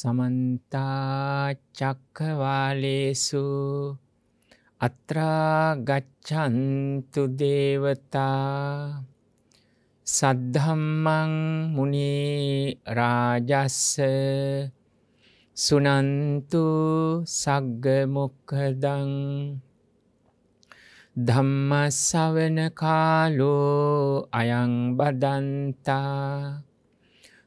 සමන්තාචක්කවාලේසු අත්‍රාගච්චන්තු දේවතා සද්ධම්මං මුණේ රාජස්ස සුනන්තු සග්ගමොක්කදං ධම්ම සවන කාලෝ අයං බදන්තා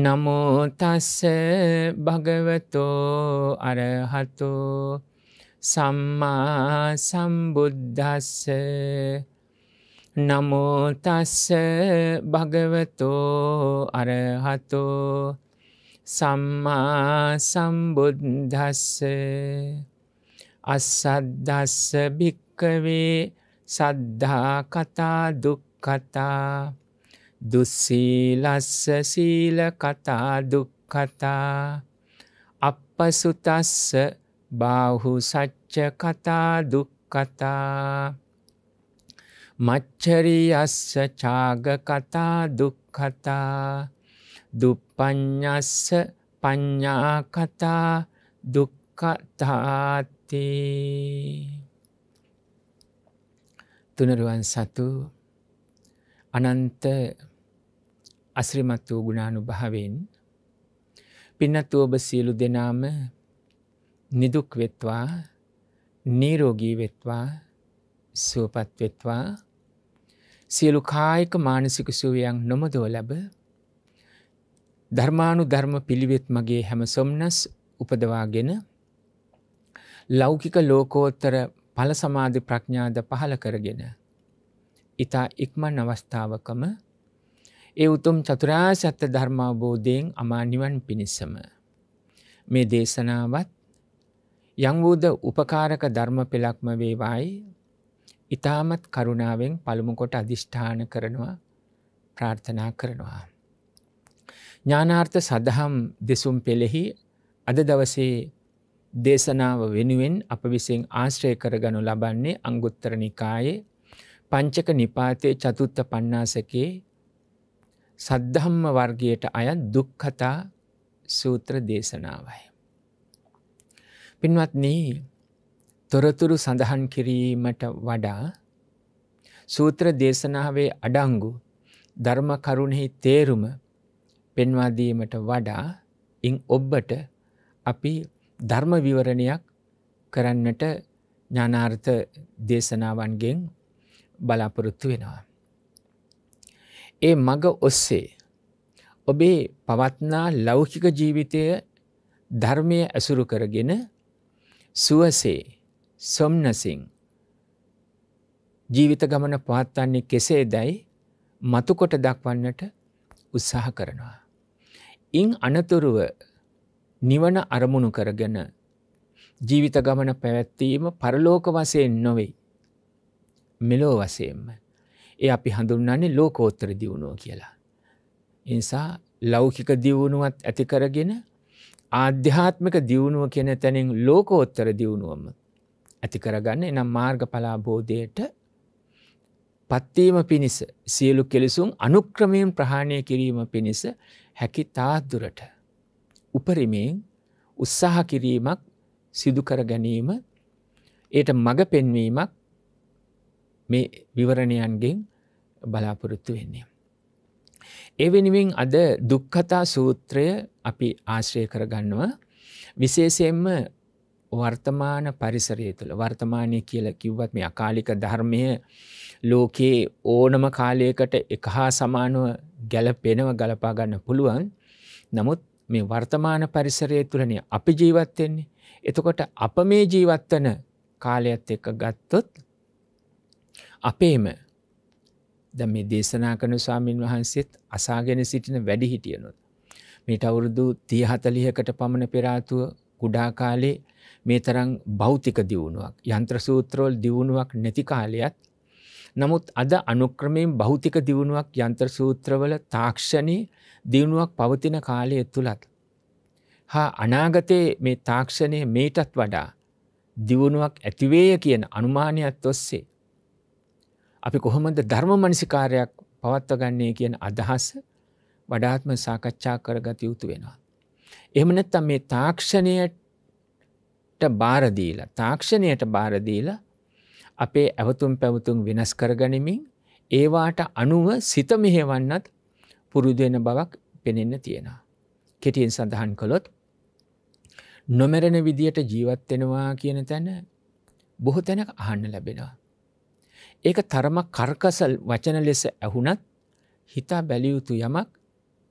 නමෝතස්ස භගවතෝ අරහතෝ සම්මා සම්බුද්ධස්ස නමෝතස්ස භගවතෝ අරහතෝ සම්මා සම්බුද්ධස්ස අස්සද්දස්ස භික්කවේ සද්ධා කතා දුක්කතා දුස්සීලස්ස සීල කතා දුක්කතා අපපසුතස්ස බාහු සච්ච කතා දුක්කතා මච්චරියස්ස චාග කතා දුක්කතා දුප්පඥස්ස පඤ්ඥාකතා දුක්කතාති තුනරුවන් සතු අනන්ත අශ්‍රිමත් වූ ගුණානු භාවෙන් පින්නත් ඔබ සියලු දෙනාම නිදුක් වෙත්වා නීරෝගී වෙත්වා සුවපත් වෙත්වා සියලු කායික මානසික සුවයන් නොමදෝ ලැබ ධර්මානු ධර්ම පිළිවෙත් මගේ හැම සොම්නස් උපදවාගෙන ලෞකික ලෝකෝත්තර පල සමාධි ප්‍රඥාද පහළ කරගෙන ඉතා ඉක්මන් අවස්ථාවකම ඒ උතුම් චතුරා සත්‍ය ධර්මාබෝධයෙන් අමානිවන් පිණිසම. මේ දේශනාවත් යංවූද උපකාරක ධර්ම පෙළක්ම වේවායි ඉතාමත් කරුණාවෙන් පළමුකොට අධිෂ්ඨාන කරනවා ප්‍රාර්ථනා කරනවා. ඥානාර්ථ සදහම් දෙසුම් පෙළෙහි අද දවසේ දේශනාව වෙනුවෙන් අප විසින් ආශ්‍රය කරගනු ලබන්නේ අංගුත්තර නිකායේ පංචක නිපාතය චතුත්ත පන්නාසකේ සද්ධම්ම වර්ගයට අයත් දුක්කතා සූත්‍ර දේශනාවයි. පින්වත්නී තොරතුරු සඳහන් කිරීමට වඩා සූත්‍ර දේශනාවේ අඩංගු ධර්ම කරුණෙහි තේරුම පෙන්වාදීමට වඩා ඉං ඔබ්බට අපි ධර්ම විවරණයක් කරන්නට ඥානාර්ථ දේශනාවන්ගෙන් බලාපොරොත්තු වෙනවා. ඒ මග ඔස්සේ ඔබේ පවත්නා ලෞකික ජීවිතය ධර්මය ඇසුරු කරගෙන සුවසේ සොම්නසින් ජීවිත ගමන පවත්වන්නේ කෙසේ දැයි මතුකොට දක්වන්නට උත්සාහ කරනවා. ඉන් අනතුරුව නිවන අරමුණු කරගෙන ජීවිත ගමන පැවැත්වීම පරලෝක වසයෙන් නොවෙයි මෙලෝ වසයෙන්ම ඒ අපි හඳුන්න්නේ ලෝකෝත්තර දියුණුව කියලා. ඉනිසා ලෞකික දියුණුවත් ඇති කරගෙන ආධ්‍යාත්මික දියුණුව කියෙන තැනින් ලෝකෝත්තර දියුණුවම ඇති කරගන්න එනම් මාර්ග පලාබෝධයට පත්වීම පිණිස සියලු කෙලෙසුම් අනුක්‍රමයෙන් ප්‍රහාණය කිරීම පිණිස හැකි තාත්දුරට උපරිමයෙන් උත්සාහ කිරීමක් සිදුකර ගැනීම එයට මඟ පෙන්වීමක් මේ විවරණයන්ගෙන් බලාපොරොත්තු වෙන්නේ. එවෙනුවෙන් අද දුක්කතා සූත්‍රය අපි ආශ්‍රය කරගන්නවා විශේෂයෙන්ම වර්තමාන පරිසරය තුළ වර්තමානය කියල කිව්වත් මේ අකාලික ධර්මය ලෝකයේ ඕනම කාලයකට එක හා සමානුව ගැලපෙනව ගලපා ගන්න පුළුවන් නමුත් මේ වර්තමාන පරිසරය තුළනය අපි ජීවත්වෙන්නේ එතකොට අප මේ ජීවත්වන කාලයත් එක ගත්තොත් අපේම ද මේ දේශනා කන ස්වාමීන් වහන්සේත් අසාගෙන සිටින වැඩි හිටියනොත්. මේට අවුරුදු තිය හතලිහකට පමණ පෙරාතුව කුඩා කාලේ මේ තරම් භෞතික දියුණුවක් යන්ත්‍ර සූත්‍රෝල් දියුණුවක් නැති කාලයත් නමුත් අද අනුක්‍රමයෙන් භෞතික දියුණුවක් යන්ත්‍ර සූත්‍රවල තාක්ෂණයේ දියුණුවක් පවතින කාලය තුළත්. හා අනාගතයේ මේ තාක්ෂණය මේටත් වඩා දියුණුවක් ඇතිවේය කියන අනුමානයක් ඔස්සේ අපි කොහොමද ධර්ම මනසිකාරයක් පවත්ව ගන්නේ කියන අදහස වඩාත්ම සාකච්ඡා කරගත යුතු වෙනවා. එහම නැත්තම් මේ තාක්ෂණයට බාරදීලා තාක්ෂණයට බාරදීලා අපේ ඇවතුම් පැවතුම් වෙනස් කරගනිමින් ඒවාට අනුව සිත මෙහෙවන්නත් පුරුදුවෙන බවක් පෙනෙන්න තියෙනවා. කෙටියෙන් සඳහන් කළොත් නොමැරෙන විදියට ජීවත්වෙනවා කියන තැන බොහෝ තැනක් අහන්න ලැබෙනවා. ඒක තරම කර්කසල් වචන ලෙස ඇහුනත් හිතා බැලියයුතු යමක්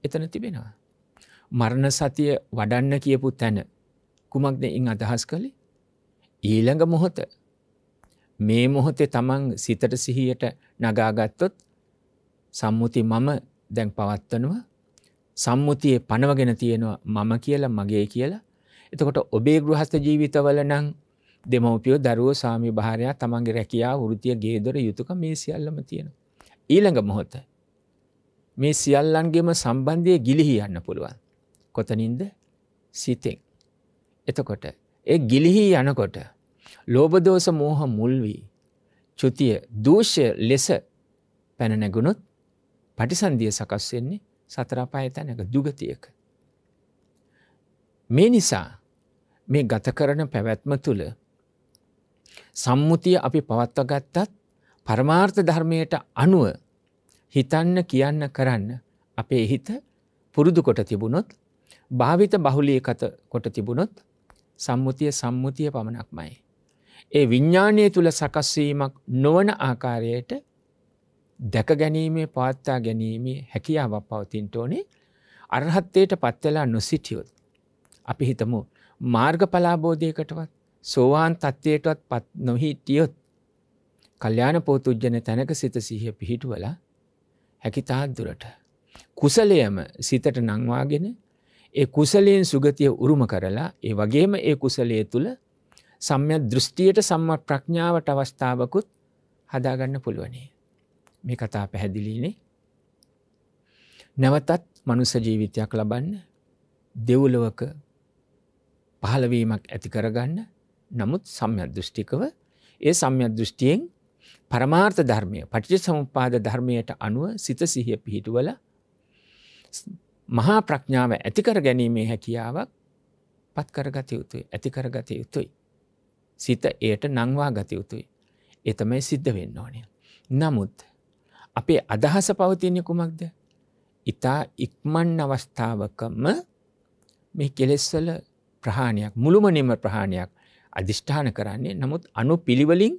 එතන තිබෙනවා. මරණ සතිය වඩන්න කියපු තැන කුමක්ද ඉං අදහස් කළේ ඊළඟ මොහොත මේ මොහොතේ තමන් සිතට සිහියට නගාගත්තොත් සම්මුති මම දැන් පවත්වනවා සම්මුතියේ පනවගෙන තියෙනවා මම කියලා මගේ කියලා එතකොට ඔබේ ගෘහස්ත ජීවිතවල නං දෙමවපියෝ දරුවෝ සාමි භාරයක් තමන්ගේ රැකයා වෘතිය ගේදොර යුතුක මේ සියල්ලම තියෙන. ඊළඟ මොහොත මේ සියල්ලන්ගේම සම්බන්ධය ගිලිහි යන්න පුළුවන්. කොතනින්ද සිතෙන්. එතකොට ඒ ගිලිහි යනකොට ලෝබදෝස මෝහ මුල්වී චුතිය දූෂ්‍ය ලෙස පැනනැගුණොත් පටිසන්දිය සකස්වෙන්නේ සතරාපාය තැනක දුගතියක. මේ නිසා මේ ගත කරන පැවැත්ම තුළ සම්මුතිය අපි පවත්ව ගත්තත් පරමාර්ථ ධර්මයට අනුව හිතන්න කියන්න කරන්න අපේ හිත පුරුදු කොට තිබුණොත් භාවිත බහුලිය කත කොට තිබුණොත් සම්මුතිය සම්මුතිය පමණක්මයි. ඒ විඤ්ඥානය තුළ සකස්වීමක් නොවන ආකාරයට දැකගැනීමේ පාත්තා ගැනීමේ හැකියාවක් පවතින්ට ඕනේ අරහත්තයට පත්වෙලා නොසිටියොත්. අපි හිතමු මාර්ග පලාබෝධයකටවත් සෝවාන් තත්ත්වයටත් පත් නොහිටියොත් කල්්‍යාන පෝතුජ්ජන තැනක සිත සිහිය පිහිටුවල හැකි තාත්දුරට. කුසලයම සිතට නංවාගෙන ඒ කුසලයෙන් සුගතිය උරුම කරලා ඒ වගේම ඒ කුසලය තුළ සම්ය දෘෂ්ටියට සම්ම ප්‍රඥාවට අවස්ථාවකුත් හදාගන්න පුළුවනේ. මේ කතා පැහැදිලිනේ. නැවතත් මනුස ජීවිතයක් ලබන්න දෙව්ලොවක පහලවීමක් ඇති කරගන්න නමුත් සම්යදෘෂ්ටිකව ඒ සම්යදෘෂ්ටියෙන් පරමාර්ථ ධර්මය පටිච සමුපාද ධර්මයට අනුව සිත සිහිය පිහිටුවල මහා ප්‍රඥාව ඇතිකර ගැනීමේ හැකියාවක් පත්කරගත යුතුයි ඇතිකරගත යුතුයි. සිත එයට නංවා ගත යුතුයි. එතමයි සිද්ධ වෙන්න ඕනය. නමුත් අපේ අදහස පවතින්නේ කුමක්ද ඉතා ඉක්මන් අවස්ථාවකම මේ කෙලෙස්වල ප්‍රහාණයක් මුළුමනිම ප්‍රහාණයක් අධිෂ්ඨාන කරන්නේ නමුත් අනු පිළිවලින්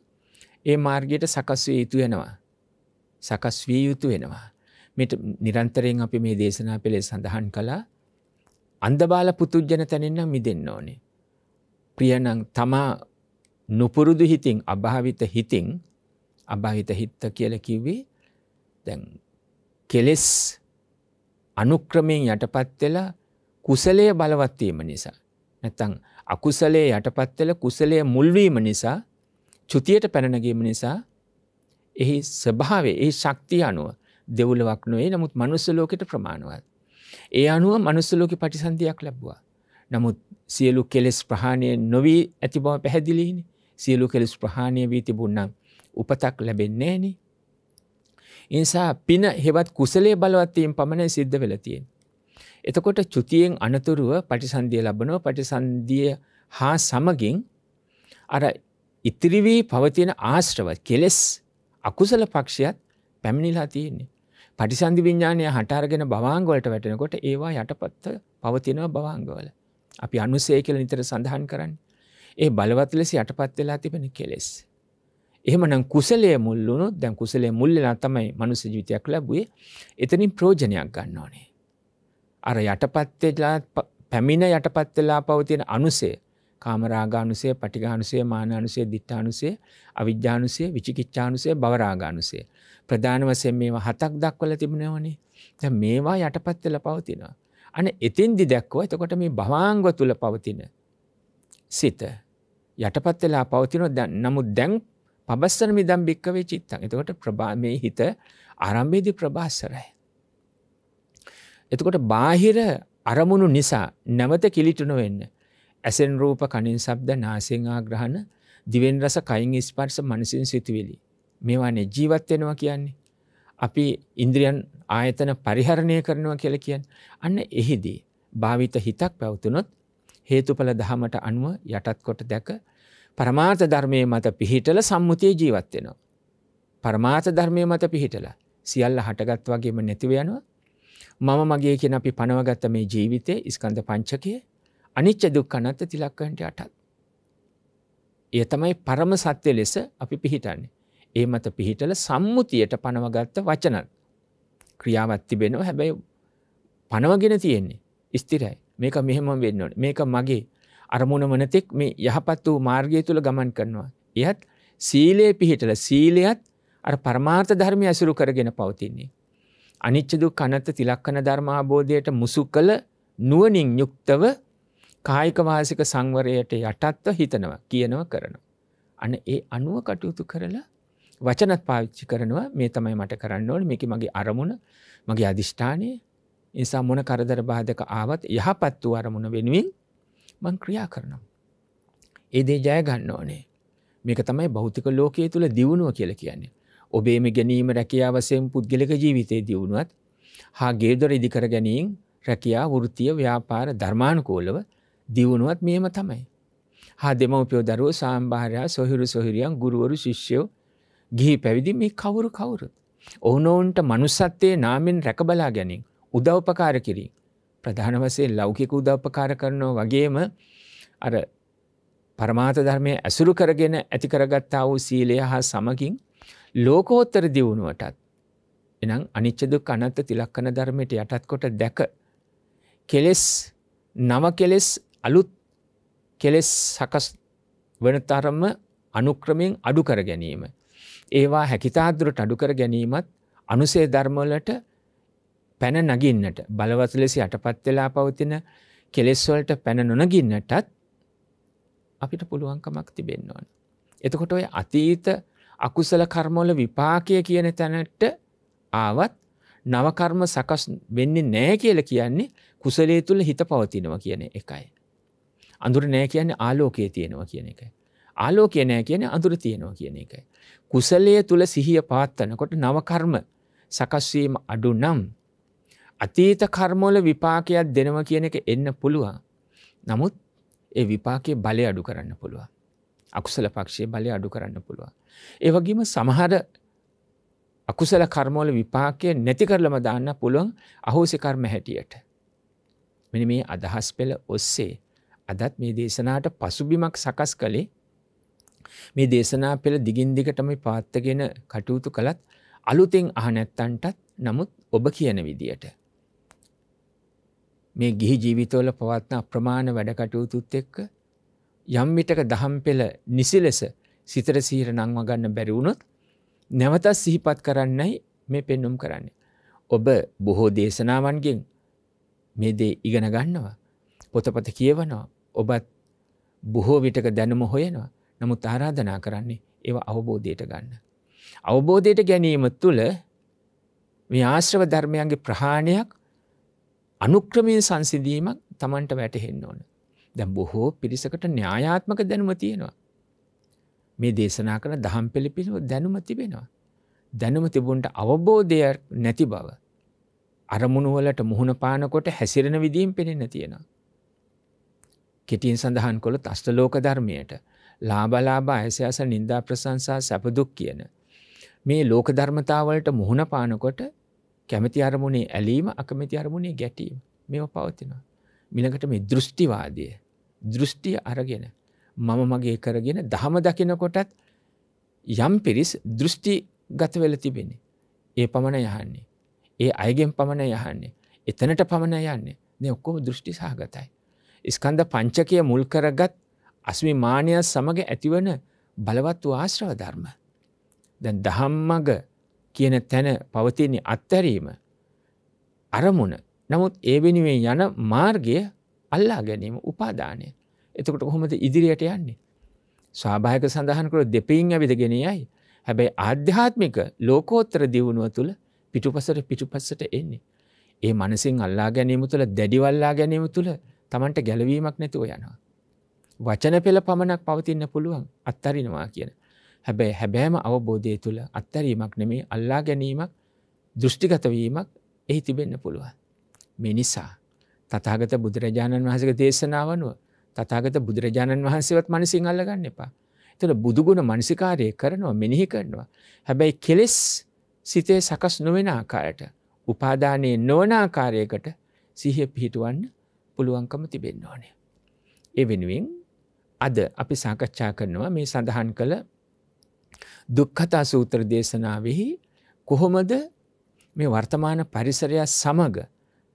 ඒ මාර්ගයට සකස් වේ යුතු වෙනවා. සකස් විය යුතු වෙනවා. මෙට නිරන්තරයෙන් අපි මේ දේශනා පෙළේ සඳහන් කළා අන්දබාල පුතුජ්ජන තැනෙන්නම් මිදෙන්න ඕනේ. ප්‍රියනං තමා නොපුරුදු හිතින් අභාවිත හිතින් අභාවිත හිත්ත කියල කිව්වේ දැන් කෙලෙස් අනුක්‍රමයෙන් යටපත් වෙලා කුසලය බලවත්වීම නිසා. නැතං අකුසලේ යටපත්වල කුසලය මුල්වීම නිසා චුතියට පැනනගීම නිසා එහි ස්භාවේ ඒ ශක්තිය අනුව දෙවුලවක් නොේ නමුත් මනුස්සලෝකට ප්‍රමාණවත්. ඒ අනුව මනුස්සලෝක පටිසන්ධයක් ලැබ්වා. නමුත් සියලු කෙලෙස් ප්‍රහාණය නොවී ඇති බව පැහැදිලිනි සියලු කෙලෙස් ප්‍රහාණය වී තිබුන්නම් උපතක් ලැබෙන්නේනි. ඉනිසා පින හෙවත් කුසලේ බලවත්වයෙන් පමණ සිද්ධ වෙලතියෙන්. එතකොට චුතියෙන් අනතුරුව පටිසන්දිය ලබනව පටිසන්දිය හා සමගින් අර ඉතිරිවී පවතින ආශ්‍රව කෙලෙස් අකුසල පක්ෂයත් පැමිණිලා තියන්නේ. පටිසන්ධි විඤ්ඥානය හටාරගෙන බවාංගොලට වැටෙනකොට ඒවා යටපත්ත පවතිනව බවාංගවල. අපි අනුසේ කල නිතර සඳහන් කරන්න. ඒ බලවත් ලෙස යටපත් වෙලා තිබෙන කෙලෙස්. එහමනම් කුසලේ මුල්ලුණු දැන් කුසලේ මුල්ලලා තමයි මනුස ජීවිතයක් ලැබුවේ එතනින් ප්‍රෝජනයක් ගන්න ඕනේ. අර යටපත්වෙලා පැමිණ යටපත් වෙලා පවතින අනුසේ කාමරාගානුසේ පටිගානුසේ මානානුසේ දිට්ඨානුසේ අවිද්‍යානුසේ විචිකිච්ඡානුසේ බවරාගානුසේ ප්‍රධාන වශයෙන් මේවා හතක් දක්වලා තිබුණේ දැන් මේවා යටපත් වෙලා පවතිනවා අනේ එතෙන්දි දැක්කෝ එතකොට මේ භවාංග තුල පවතින සිත යටපත් වෙලා පවතිනවා දැන් නමුත් දැන් පබස්සන මිදම් බික්කවේ චිත්තං එතකොට ප්‍රභා මේ හිත ආරම්භයේදී ප්‍රභාසරයි එතකොට බාහිර අරමුණු නිසා නැවත කිලිටුණු වෙන්න. ඇසෙන් රූප කනින් සබ්ද නාසිං ආග්‍රහණ දිවෙන් රස කයින් ස්පර්ශ මනසින් සිතුවිලි. මේවානේ ජීවත් වෙනවා කියන්නේ. අපි ඉන්ද්‍රියන් ආයතන පරිහරණය කරනවා කියලා කියන්. අන්න එහිදී භාවිත හිතක් පැවතුනොත් හේතුඵල දහමට අනුව යටත් කොට දැක පරමාර්ථ ධර්මය මත පිහිටල සම්මුතිය ජීවත් වෙනවා. පරමාර්ථ ධර්මය මත පිහිටලා සියල්ල හටගත් වගේම නැතිව යනවා මම මගේ කියෙන අපි පනවගත්ත මේ ජීවිතය ඉස්කන්ධ පංචකය අනිච්ච දුක් අනත්ත තිලක්කන්ට අටත්. ඒ තමයි පරම සත්‍ය ලෙස අපි පිහිටන්නේ. ඒ මත පිහිටල සම්මුතියට පනවගත්ත වචනත්. ක්‍රියාවත් තිබෙනවා හැබැයි පනවගෙන තියෙන්නේ ස්තිරයි මේක මෙහෙම වෙන්නට මේක මගේ අරමුණ මනතෙක් මේ යහපත් වූ මාර්ගය තුළ ගමන් කරනවා. එයත් සීලයේ පිහිටල සීලයත් අ පරමාර්ථ ධර්මය ඇසුරු කරගෙන පවතින්නේ. අනිච්ච දුක් අනත්ත තිලක්කන ධර්මාබෝධයට මුසු කළ නුවනින් යුක්තව කායිකවාසික සංවරයට යටත්ව හිතනවා කියනවා කරනවා. අන ඒ අනුව කටයුතු කරලා වචනත් පාවිච්චි කරනවා මේ තමයි මට කරන්න ඕන මේක මගේ අරමුණ මගේ අධිෂ්ඨානය නිසා මොන කරදර බාධක ආවත් යහපත් වූ අරමුණ වෙනුවෙන් මං ක්‍රියා කරනවා. ඒ දේ ජය ගන්න ඕනේ. මේක තමයි භෞතික ලෝකයේ තුළ දියුණුව කියලා කියන්නේ. ඔබේම ගැනීම රැකියාවසයෙන් පුද්ගලික ජීවිතය දියුණුවත් හා ගේදොර ඉදිකර ගැනීම් රැකයා වෘතිය ව්‍යාපාර ධර්මානුකූලව දියුණුවත් මෙම තමයි. හා දෙමවපියෝ දරුව සාම්භාරයා සොහිරු සොහිරියන් ගුරුවරු ශිෂ්‍යයෝ ගිහි පැවිදි මේ කවුරු කවුරුත්. ඕනෝන්ට මනුස්සත්තේ නාමෙන් රැකබලා ගැනින් උදව්පකාර කිරින්. ප්‍රධාන වසේ ලෞකික උදව්පකාර කරනවා වගේම අර පරමාත ධර්මය ඇසුරු කරගෙන ඇතිකරගත්තා වූ සීලය හා සමකින් ලෝකෝත්තර දියුණුවටත් එනම් අනිච්චදුක් අනත්ත තිලක්කන ධර්මයට යටත් කොට දැක කෙලෙස් නව කෙලෙස් අලුත් කෙලෙස් සකස් වනතරම අනුක්‍රමයෙන් අඩුකර ගැනීම. ඒවා හැකිතාදුරට අඩුකර ගැනීමත් අනුසේ ධර්මලට පැන නගින්නට බලවත් ලෙසි අටපත් වෙලා පවතින කෙලෙස්වලට පැන නොනගින්නටත් අපිට පුළුවන්කමක් තිබෙන්න ඕන. එතකොට ඔය අතීත අකුසල කර්මොල විපාකය කියන තැනට ආවත් නවකර්ම සකස් වෙන්න නෑ කියල කියන්නේ කුසලේ තුළ හිත පවතිනවා කියන එකයි. අඳුර නෑ කියන්නේ ආලෝකයේ තියෙනවා කියන එක. ආලෝකය නෑ කියන අඳුර තියෙනවා කියන එකයි. කුසලය තුළ සිහිය පාත්තනකොට නවකර්ම සකස්වීම අඩු නම් අතීත කර්මෝල විපාකයක් දෙනව කියන එක එන්න පුළුවන්. නමුත් ඒ විපාකයේ බලය අඩු කරන්න පුළුවන්. අකුසල පක්ෂය බලය අඩු කරන්න පුළුවන්. ඒවගේම සමහර අකුසල කර්මෝල විපාකය නැති කරලම දාන්න පුළුවන් අහෝසි කර්ම හැටියට. මෙන මේ අදහස් පෙළ ඔස්සේ අදත් මේ දේශනාට පසුබිමක් සකස් කළේ මේ දේශනා පෙළ දිගින් දිගටම පාත්තගෙන කටයුතු කළත් අලුතෙන් අහනැත්තන්ටත් නමුත් ඔබ කියන විදියට. මේ ගිහි ජීවිතවල පවත්න අප්‍රමාණ වැඩකටයුතුත් එක්ක යම්මිටක දහම් පෙළ නිසි ලෙස සිතර සීර නංව ගන්න බැරිවුණොත් නැවතත් සිහිපත් කරන්නයි මේ පෙන්නුම් කරන්න. ඔබ බොහෝ දේශනාවන්ගෙන් මේදේ ඉගෙන ගන්නවා. පොතපත කියවනවා ඔබත් බොහෝ විටක දැනුම හොයනවා නමුත් ආරාධනා කරන්නේ ඒව අවබෝධයට ගන්න. අවබෝධයට ගැනීම තුළ මේ ආශ්‍රව ධර්මයන්ගේ ප්‍රහාණයක් අනුක්‍රමය සංසිදීමක් තමන්ට වැටහෙන්න ඕන. දැම් බොහෝ පිරිසකට න්‍යායාත්මක දැනුම තියෙනවා. මේ දේශනා කන දහම් පෙළිපිසු දැනුම තිබෙනවා. දැනුම තිබුන්ට අවබෝධයක් නැති බව. අරමුණුවලට මුහුණ පානකොට හැසිරෙන විදීම් පෙනෙන තියෙනවා. කෙටියෙන් සඳහන් කොළ තස්ටලෝක ධර්මයට ලාබලාබා ඇසයාස නින්දා ප්‍රසංසා සැපදුක් කියන. මේ ලෝක ධර්මතාවලට මුහුණ පානකොට කැමති අරමුණේ ඇලීම අකමැති අරමුණේ ගැටීම මෙ පවතිනවා. මිලකට මේ දෘෂ්ටිවාදය දෘෂ්ටිය අරගෙන මම මගේ කරගෙන දහම දකිනකොටත් යම් පිරිස් දෘෂ්ටි ගතවෙල තිබෙන. ඒ පමණ යහන්නේ. ඒ අයගෙන් පමණ යහන්නේ. එතනට පමණ යන්නේ දෙ ඔක්කොම දෘෂ්ටි සහගතයි. ඉස්කන්ද පංචකය මුල් කරගත් අස්වි මානය සමඟ ඇතිවන බලවත් වූ ආශ්‍රව ධර්ම. දැන් දහම්මග කියන තැන පවතින්නේ අත්තැරීම අරමුණ නමුත් ඒ වෙනුවෙන් යන මාර්ගය අල්ලා ගැනීම උපාදානය. එතකොට කොහොමද ඉදිරියට යන්නේ. ස්වාභායක සඳහන්කර දෙපයින් ඇවිද ගෙනයයි. හැබැයි ආධ්‍යාත්මික ලෝකෝත්තර දියුණුව තුළ පිටුපසට පිටුපස්සට එන්නේ. ඒ මනසින් අල්ලා ගැනීම තුළ දැඩිවල්ලා ගැනීම තුළ තමන්ට ගැලවීමක් නැතුව යනවා. වචන පෙළ පමණක් පවතින්න පුළුවන් අත්තරිනවා කියන. හැබැයි හැබෑම අවබෝධය තුළ අත්තරීමක් නෙමේ අල්ලා ගැනීමක් දෘෂ්ටිගතවීමක් එහි තිබෙන්න පුළුවන්. මිනිසා තතාගත බුදුරජාණන් වහසක දේශනාවනුව තතාගත බුදුරජාණන් වහන්සේවත් මනසිං අල්ලගන්න එපා. එතුළ බුදුගුණ මනසිකාරය කරනවා මෙිනිහි කරනවා. හැබැයි කෙලෙස් සිතේ සකස් නොවෙන ආකාරයට උපාදානයේ නොවනාකාරයකට සිහිය පිහිටුවන්න පුළුවන්කම තිබෙන්න ඕනේ. ඒ වෙනුවෙන් අද අපි සාකච්ඡා කරනවා මේ සඳහන් කළ දුක්කතා සූත්‍ර දේශනාවෙහි කොහොමද මේ වර්තමාන පරිසරයක් සමඟ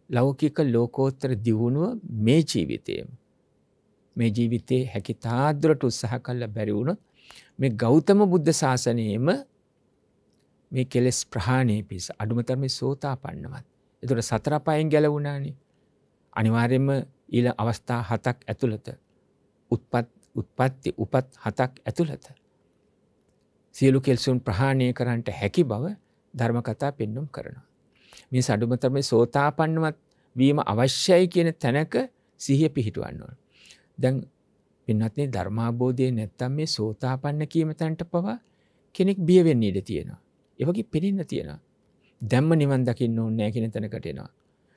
ලෞකික ලෝකෝත්තර දියුණුව මේ ජීවිතයම. මේ ජීවිතයේ හැකි තාදුරට උත්සාහ කල්ල බැරිවුණොත් මේ ගෞතම බුද්ධ ශාසනයම මේ කෙලෙස් ප්‍රහාණය පිස අඩුමතරම සෝතා පන්නවත්. එතුට සතරපයෙන් ගැලවුණානේ. අනිවාර්යෙන්ම ඊළ අවස්ථා හතක් ඇතුළත උත්පත් උත්පත්ති උපත් හතක් ඇතුළත. සියලු කෙල්සුන් ප්‍රහාණය කරන්නට හැකි බව ධර්මකතා පෙන්නුම් කරනවා. මේ සඩුමතරම සෝතාපන්නවත් වීම අවශ්‍යයි කියන තැනක සිහිය පිහිටුවන්නවල්. දැන් පින්නත්නේ ධර්මාබෝධය නැත්තම් මේ සෝතාපන්න කියීම තැන්ට පවා කෙනෙක් බියවෙන්න ඉඩ තියෙනවා. ඒවගේ පිළින්න තියෙනවා. දැම්ම නිවන් දකින්න ඕන්නෑ කියෙන තැනකටෙනවා.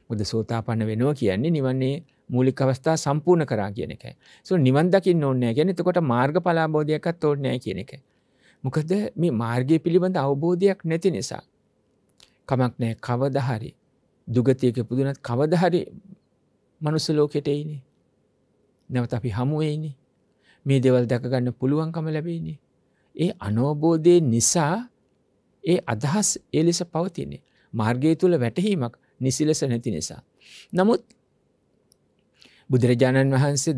මුද සෝතාපන්න වෙනවා කියන්නේ නිවන්නේ මූලික අවස්ථා සම්පූර්ණ කරා කියන එක. සු නිවන් දකින්න ඕන්නෑ ගැන එතකොට මාර්ග පලාබෝධයක්ත් ඕන්නෑ කියන එක. මොකද මේ මාර්ගය පිළිබඳ අවබෝධයක් නැති නිසා. කමක් නෑ කවදහරි දුගතියක පුදුනත් කවදහරි මනුස්සලෝකෙටයිනි නැවත අපි හමුවයිනි මේ දෙවල් දැකගන්න පුළුවන්කම ලැබේනි ඒ අනෝබෝධය නිසා ඒ අදහස් ඒ ලෙස පවතින්නේ මාර්ගය තුළ වැටහීමක් නිසිලෙස නැති නිසා නමුත් බුදුරජාණන් වහන්සේ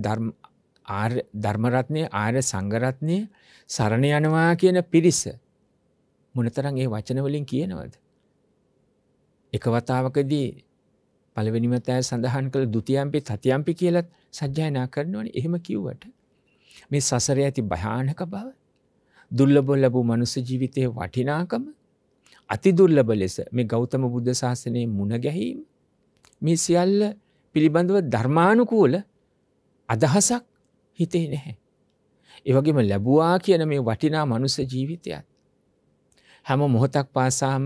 ධර්මරත්නය ආර සංගරත්නය සරණ යනවා කියන පිරිස මොනතරන් ඒ වචනවලින් කියනවද එක වතාවකදී පළවෙනිමත ඇය සඳහන් කළ දුතියම්පි තතියම්පි කියලත් සජ්ජායනා කරනවන එහෙම කිව්වට මේ සසර ඇති භයානක බව දුල්ලබොල් ලැබූ මනුස්ස ජීවිතය වටිනාකම අතිදුර්ලබ ලෙස මේ ගෞතම බුද්ධ ශාසනය මුණ ගැහීම මේ සියල්ල පිළිබඳව ධර්මානුකූල අදහසක් හිතේ නැහැ. ඒවගේම ලැබවා කියන මේ වටිනා මනුස්ස ජීවිතයත් හැම මොහොතක් පාසාම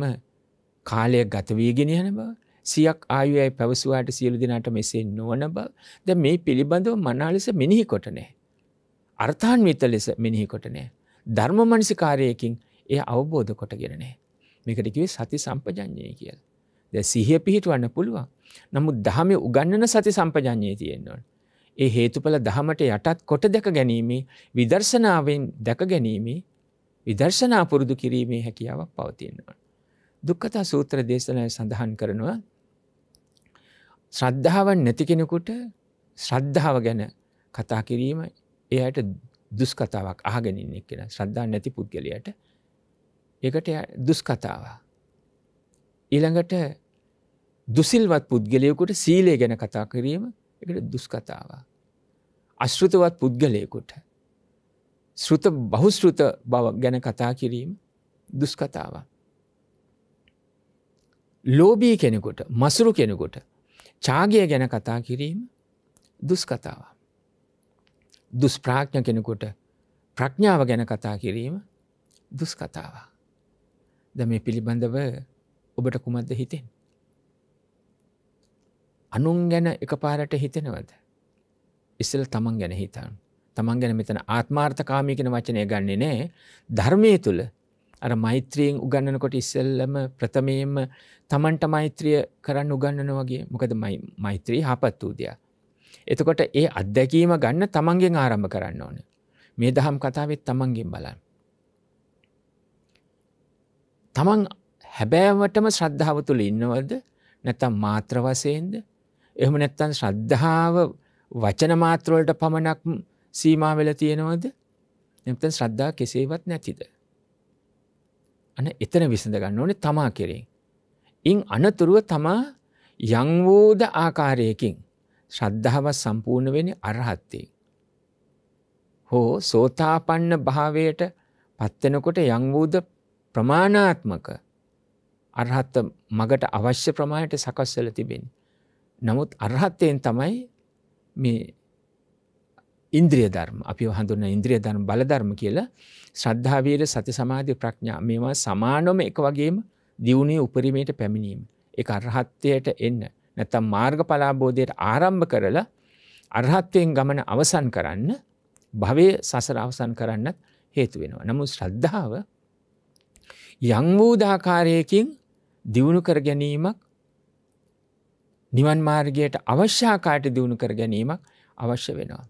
කාලයක් ගතවීගෙන යන බව සියක් ආයුයයි පැවසුවාට සියලු දෙනාට මෙසේ නොවන බව ද මේ පිළිබඳව මනාලෙස මෙිනිහි කොටනෑ. අර්ථාන්විත ලෙස මෙිනිහි කොටනෑ. ධර්ම මනසිකාරයකින් එය අවබෝධ කොටගෙනනෑ. මේකටකිවේ සති සම්පජඥය කියල්. ද සිහිය පිහිටවන්න පුළුවන්. නමුත් දහම උගන්නන සති සම්පජඥය තියෙන්වන්න. ඒ හේතුඵල දහමට යටත් කොට දැක ගැනීමේ විදර්ශනාවෙන් දැක ගැනීමේ විදර්ශනා පුරුදු කිරීමේ හැකියාවක් පවතියෙන්වා. දුක්කතා සූත්‍ර දේශනය සඳහන් කරනවා ශ්‍රද්ධාවන් නැති කෙනෙකුට ශ්‍රද්ධාව ගැන කතා කිරීම එයට දුස්කතාවක් අහගැනින්නෙක් කියෙන ශ්‍රද්ධා නැති පුද්ගලයට එකට දුස්කතාව. ඊළඟට දුසිල්වත් පුද්ගලයකුට සීලේ ගැන කතා කිරීම එකට දුස්කතාව. අශෘතවත් පුද්ගලයකුට ශෘත බහුශෘත බව ගැන කතා කිරීම දුස්කතාවක්. ලෝබී කෙනෙකුට මසුරු කෙනෙකුට චාගය ගැන කතා කිරීම දුස්කතාව. දුස්ප්‍රාඥ කෙනෙකුට ප්‍රඥාව ගැන කතා කිරීම දුස්කතාව. ද මේ පිළිබඳව ඔබට කුමක්ද හිතෙන්. අනුන් ගැන එක පාරට හිතෙනවද. ඉස්සල් තමන් ගැන හිතන්. තමන් ගැන මෙතන ආත්මාර්ථකාමී කෙන වචනය ගන්නේ නෑ ධර්මය තුළ අර මෛත්‍රීයෙන් උගන්නනකොට ඉස්සල්ලම ප්‍රථමයෙන්ම තමන්ට මෛත්‍රිය කරන්න උගන්නන වගේ මොකද මෛත්‍රී හපත් වූදයක්. එතකොට ඒ අත්දැකීම ගන්න තමන්ගෙන් ආරම්භ කරන්න ඕන. මේ දහම් කතාවත් තමන්ගෙන් බලන්න. තමන් හැබෑවටම ශ්‍රද්ධාව තුළ ඉන්නවද නැතම් මාත්‍ර වසයෙන්ද එහම නැත්තන් ශ්‍රද්ධාව වචන මාත්‍රවලට පමණක් සීමාවෙල තියෙනවද නැතන් ශ්‍රද්ධා කෙසේවත් නැතිද. අන එතන විසඳ ගන්න ඕනේ තමා කෙරේ. ඉන් අනතුරුව තමා යංවෝද ආකාරයකින් ශ්‍රද්ධාව සම්පූර්ණ වෙන අරහත්තේ. හෝ සෝතාපන්න භාවයට පත්වෙනකොට යංවූද ප්‍රමාණාත්මක අරහත්ත මගට අවශ්‍ය ප්‍රමාණයට සකස්වල තිබෙන. නමුත් අරහත්තයෙන් තමයි මේ ඉන්ද්‍රිය ධර්ම අපි හඳුන්න ඉන්ද්‍රිය ධර්ම බලධර්ම කියලා ශ්‍රද්ධාවීර සති සමාධය ප්‍රඥා මේවා සමානොම එක වගේම දියුණේ උපරිමයට පැමිණීම. එක අරහත්වයට එන්න නැතම් මාර්ග පලාබෝධයට ආරම්භ කරලා අරහත්වයෙන් ගමන අවසන් කරන්න භවය සසර අවසන් කරන්නත් හේතු වෙනවා. නමු ශ්‍රද්ධාව යංවූදාකාරයකින් දියුණු කර ගැනීමක් නිවන් මාර්ගයට අවශ්‍යාකාට දියුණු කර ගැනීමක් අවශ්‍ය වෙනවා.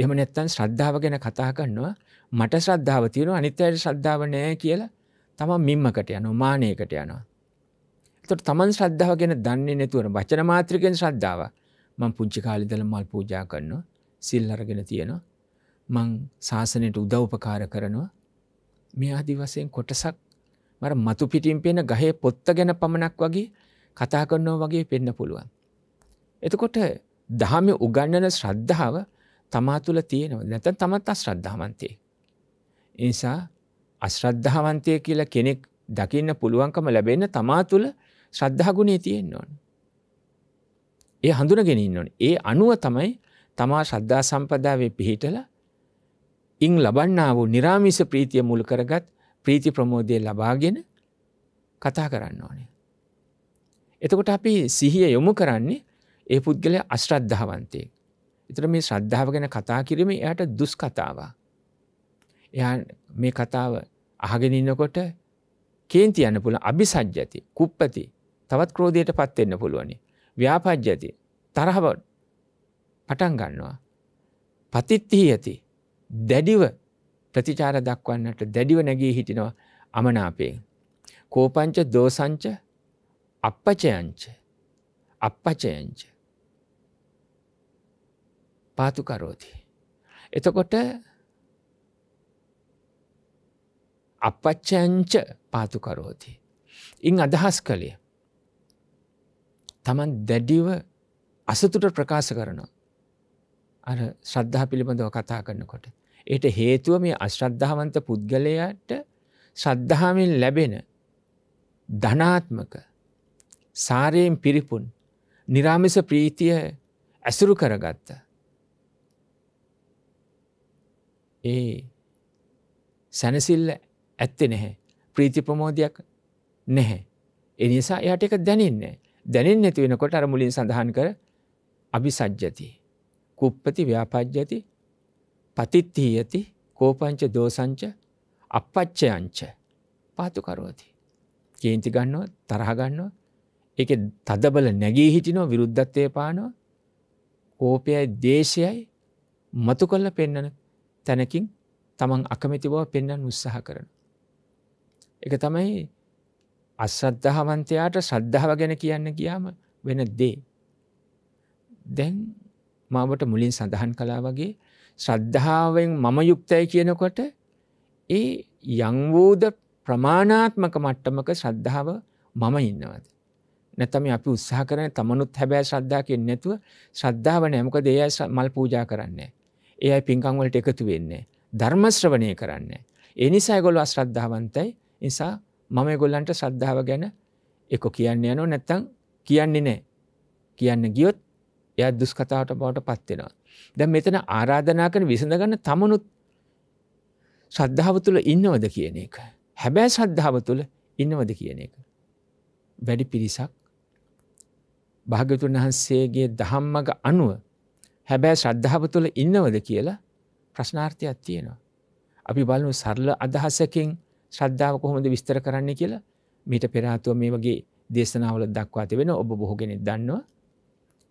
එහම නැත්තන් ශ්‍රද්ධාව ගැන කතා කන්නවා මට ශ්‍රද්ධාව තියෙන අනිත්‍යයට ශ්‍රද්ධාව නෑ කියලා තමන් මින්මකට යන මානයකට යනවා. තොට තමන් ශ්‍රද්ධාව ගෙන දන්නේ නැතුවන බචන මාත්‍රිකෙන් ශ්‍රද්ධාව මං පුංචි කාලිදල මල් පූජා කරනවා සිල්ලරගෙන තියෙනවා මං ශාසනයට උදව්පකාර කරනවා මේ අදි වසයෙන් කොටසක් මර මතු පිටිම් පෙන ගහේ පොත්ත ගැන පමණක් වගේ කතා කරනවා වගේ පෙන්න පුළුවන්. එතකොට දහම උගන්නන ශ්‍රද්ධාව තමා තුළ තියෙනව නැත තමත් අ ශ්‍රද්ධාවන්තේ. නිසා අශ්‍රද්ධාවන්තය කියලා කෙනෙක් දකින්න පුළුවන්කම ලැබෙන්න තමා තුළ ශ්‍රද්ධාගුණේ තියෙන්න්න ඕන. ඒ හඳුන ගෙනන්න ඕන. ඒ අනුව තමයි තමා ශ්‍රද්ධා සම්පදාවේ පිහිටල ඉං ලබන්නා වූ නිරාමිස ප්‍රීතිය මුල් කරගත් ප්‍රීති ප්‍රමෝදය ලබාගෙන කතා කරන්න ඕනේ. එතකොට අපි සිහිය යොමු කරන්නේ ඒ පුද්ගලය අශ්‍රද්ධාවන්තය. එතර මේ ශ්‍රද්ධාව ගැන කතා කිරීම එයට දුස් කතාවා. එයා මේ කතාව අහගෙන ඉන්නකොට කේන්ති යන්න පුළ අභිසජ්ජති කුප්පති තවත් ක්‍රෝධයට පත්වෙන්න පුළුවනි. ව්‍යාපජ්ජති තරහව පටන් ගන්නවා. පතිත්තිහි ඇති දැඩිව ප්‍රතිචාර දක්වන්නට දැඩිව නැගී හිටිනවා අමනාපයෙන්. කෝපංච දෝසංච අපපචයංච අපපචයංච පාතුකරෝති. එතකොට අපච්චංච පාතුකරෝති. ඉන් අදහස් කළේ. තමන් දැඩිව අසතුට ප්‍රකාශ කරනවා. අ ශ්‍රද්ධා පිළිබඳව කතා කරනකොට. එයට හේතුව මේ අශ්‍රද්ධාවන්ත පුද්ගලයට ශ්‍රද්ධාවෙන් ලැබෙන ධනාත්මක සාරයෙන් පිරිපුන් නිරාමිස ප්‍රීතිය ඇසුරු කරගත්ත. ඒ සැනසිල්ල ඇත්තෙ නැහැ. ප්‍රීති ප්‍රමෝදයක් නැහැ. එනිසා එයට එක දැනන්නේ දැනෙන් නැති වෙනකොට අර මුලින් සඳහන් කර අභි සජ්ජති. කුප්පති ව්‍යාපජ්ජති පතිත්තිී ඇති කෝපංච දෝසංච අපපච්චයංච පාතුකරුවති. කේන්ති ගන්නව තරහගන්නව එක තදබල නැගී හිටිනෝ විරුද්ධත්වය පානෝ කෝපයයි දේශයයි මතු කොල්ල පෙන්නන තැනකින් තමන් අකමැති බව පෙන්න්න උත්සාහ කරනවා. එක තමයි අස්සද්ධහවන්තයාට සද්ධාව ගැන කියන්න කියාම වෙන දේ. දැන් මාවට මුලින් සඳහන් කලා වගේ ශ්‍රද්ධාවෙන් මම යුක්තයි කියනකොට ඒ යංවෝද ප්‍රමාණාත්මක මට්ටමක ශ්‍රද්ධාව මම ඉන්නවද. නැතම අපි උත්සාහ කරන තමනුත් හැබෑ ශ්‍රද්ධා කියෙන් නැතුව ශ්‍රද්ධාව නෑමක දේ මල් පූජා කරන්නේ. ඒ අයි පින්කංවලට එකතු වෙන්නේ. ධර්මශ්‍රවනය කරන්නේ. එනිසා ගොල අශ්‍රද්ධාවන්තයි නිසා මම ගොල්ලන්ට සද්ධාව ගැන එක කියන්න යනෝ නැත්තං කියන්නේ නෑ කියන්න ගියොත් එය දුස්කතාවට බවට පත්වෙනවා. දැ මෙතන ආරාධනා කන විසඳගන්න තමනුත් සද්ධාව තුළ ඉන්නවද කියන එක. හැබැයි සද්ධාව තුළ ඉන්නවද කියන එක. වැඩි පිරිසක් භාගතුන් වහන්සේගේ දහම්මග අනුව හැබැයි ශ්‍රද්ධාව තුළ ඉන්නවද කියලා ප්‍රශ්නාර්ථයක් තියෙනවා. අපි බලනු සරල අදහසකින් ශ්‍රද්ධාව කොහොමද විස්තර කරන්න කියලා මීට පෙරාතුව මේ වගේ දේශනාවල දක්වා තිබෙන ඔබ බොහෝගෙනෙ දන්නවා